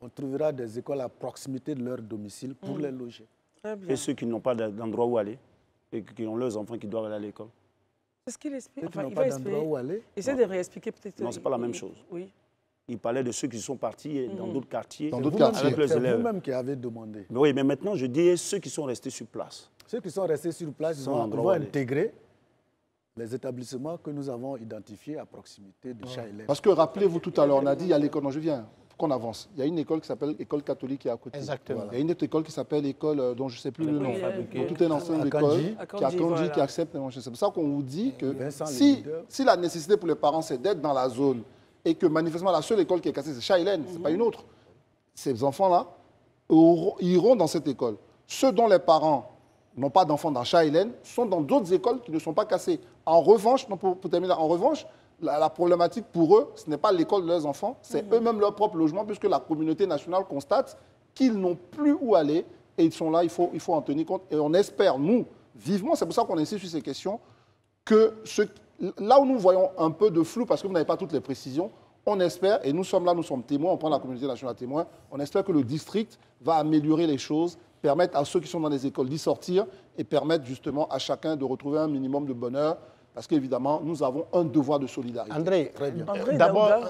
on trouvera des écoles à proximité de leur domicile pour mm-hmm. les loger. Et ceux qui n'ont pas d'endroit où aller et qui ont leurs enfants qui doivent aller à l'école. C'est ce qu'il explique. il pas d'endroit où aller. de réexpliquer peut-être. Non, c'est pas la même chose. Oui. Il parlait de ceux qui sont partis euh, dans mhm. d'autres quartiers, dans d'autres quartiers. C'est vous-même qui avez demandé. Mais oui, mais maintenant, je dis ceux qui sont restés sur place. Ceux qui sont restés sur place, ils vont, vont intégrer les établissements que nous avons identifiés à proximité de chaque Parce que rappelez-vous tout à l'heure, on a dit, il y a l'école dont je viens, qu'on avance. Il y a une école qui s'appelle École catholique qui est à côté. Exactement. Il y a une autre école qui s'appelle École euh, dont je ne sais plus le, nom. Donc, tout est ensemble d'école qui a voilà. qui accepte. C'est pour ça qu'on vous dit que si, si la nécessité pour les parents, c'est d'être dans la zone, et que manifestement la seule école qui est cassée, c'est Shaïlen, ce n'est pas une autre. Ces enfants-là iront dans cette école. Ceux dont les parents n'ont pas d'enfants dans sont dans d'autres écoles qui ne sont pas cassées. En revanche, pour, pour terminer, en revanche, la, problématique pour eux, ce n'est pas l'école de leurs enfants, c'est mhm. eux-mêmes leur propre logement, puisque la communauté nationale constate qu'ils n'ont plus où aller et ils sont là, il faut, il faut en tenir compte. Et on espère, nous, vivement, c'est pour ça qu'on insiste sur ces questions, que ceux, là où nous voyons un peu de flou, parce que vous n'avez pas toutes les précisions, on espère, et nous sommes là, nous sommes témoins, on prend la communauté nationale témoin, on espère que le district va améliorer les choses, permettre à ceux qui sont dans les écoles d'y sortir et permettre justement à chacun de retrouver un minimum de bonheur. Parce qu'évidemment, nous avons un devoir de solidarité. André,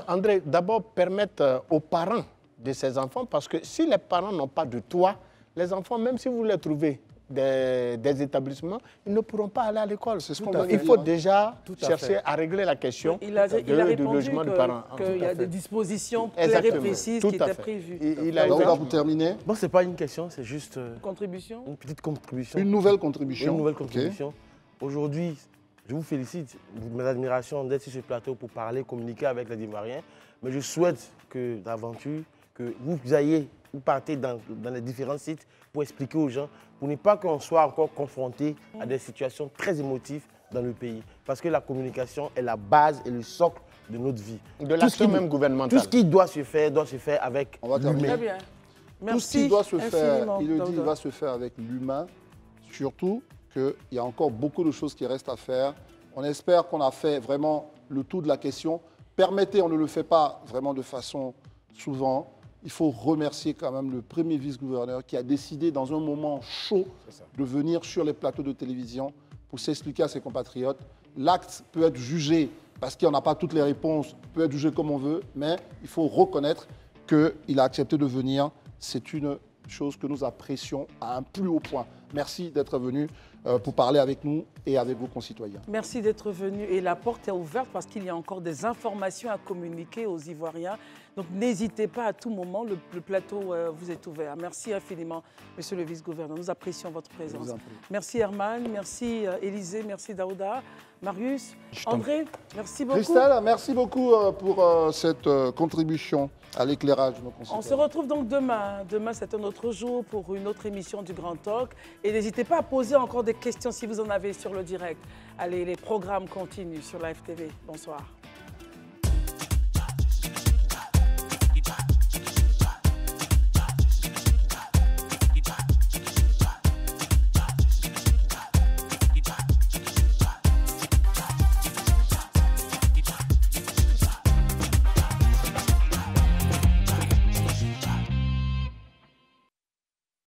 André d'abord permettre euh, aux parents de ces enfants, parce que si les parents n'ont pas de toit, les enfants, même si vous les trouvez des, établissements, ils ne pourront pas aller à l'école. Il faut déjà chercher à, régler la question il a, de, il a du logement Qu'il y a des dispositions très précises qui étaient prévues. Il, il a terminer. Bon, ce n'est pas une question, c'est juste. Une euh, contribution Une petite contribution. Une nouvelle contribution. Une nouvelle contribution. Aujourd'hui, je vous félicite, mes admirations d'être sur ce plateau pour parler, communiquer avec les Dimariens, Mais je souhaite que d'aventure que vous ayez vous partez dans, les différents sites pour expliquer aux gens, pour ne pas qu'on soit encore confronté à des situations très émotives dans le pays. Parce que la communication est la base et le socle de notre vie. De l'action même gouvernementale. Tout ce qui doit se faire, doit se faire avec l'humain. Tout ce qui doit se faire, il le dit, va se faire avec l'humain. Surtout qu'il y a encore beaucoup de choses qui restent à faire. On espère qu'on a fait vraiment le tout de la question. Permettez, on ne le fait pas vraiment de façon souvent, il faut remercier quand même le premier vice-gouverneur qui a décidé dans un moment chaud de venir sur les plateaux de télévision pour s'expliquer à ses compatriotes. L'acte peut être jugé parce en n'a pas toutes les réponses, peut être jugé comme on veut, mais il faut reconnaître qu'il a accepté de venir. C'est une chose que nous apprécions à un plus haut point. Merci d'être venu euh, pour parler avec nous et avec vos concitoyens. Merci d'être venu et la porte est ouverte parce qu'il y a encore des informations à communiquer aux Ivoiriens donc n'hésitez pas à tout moment, le, plateau euh, vous est ouvert. Merci infiniment, monsieur le vice-gouverneur. Nous apprécions votre présence. Merci Herman, merci euh, Élisée, merci Daouda, Marius, André, merci beaucoup. Christelle, merci beaucoup euh, pour cette contribution à l'éclairage de nos On se retrouve donc demain. Demain, c'est un autre jour pour une autre émission du Grand Talk. Et n'hésitez pas à poser encore des questions si vous en avez sur le direct. Allez, les programmes continuent sur la FTV. Bonsoir.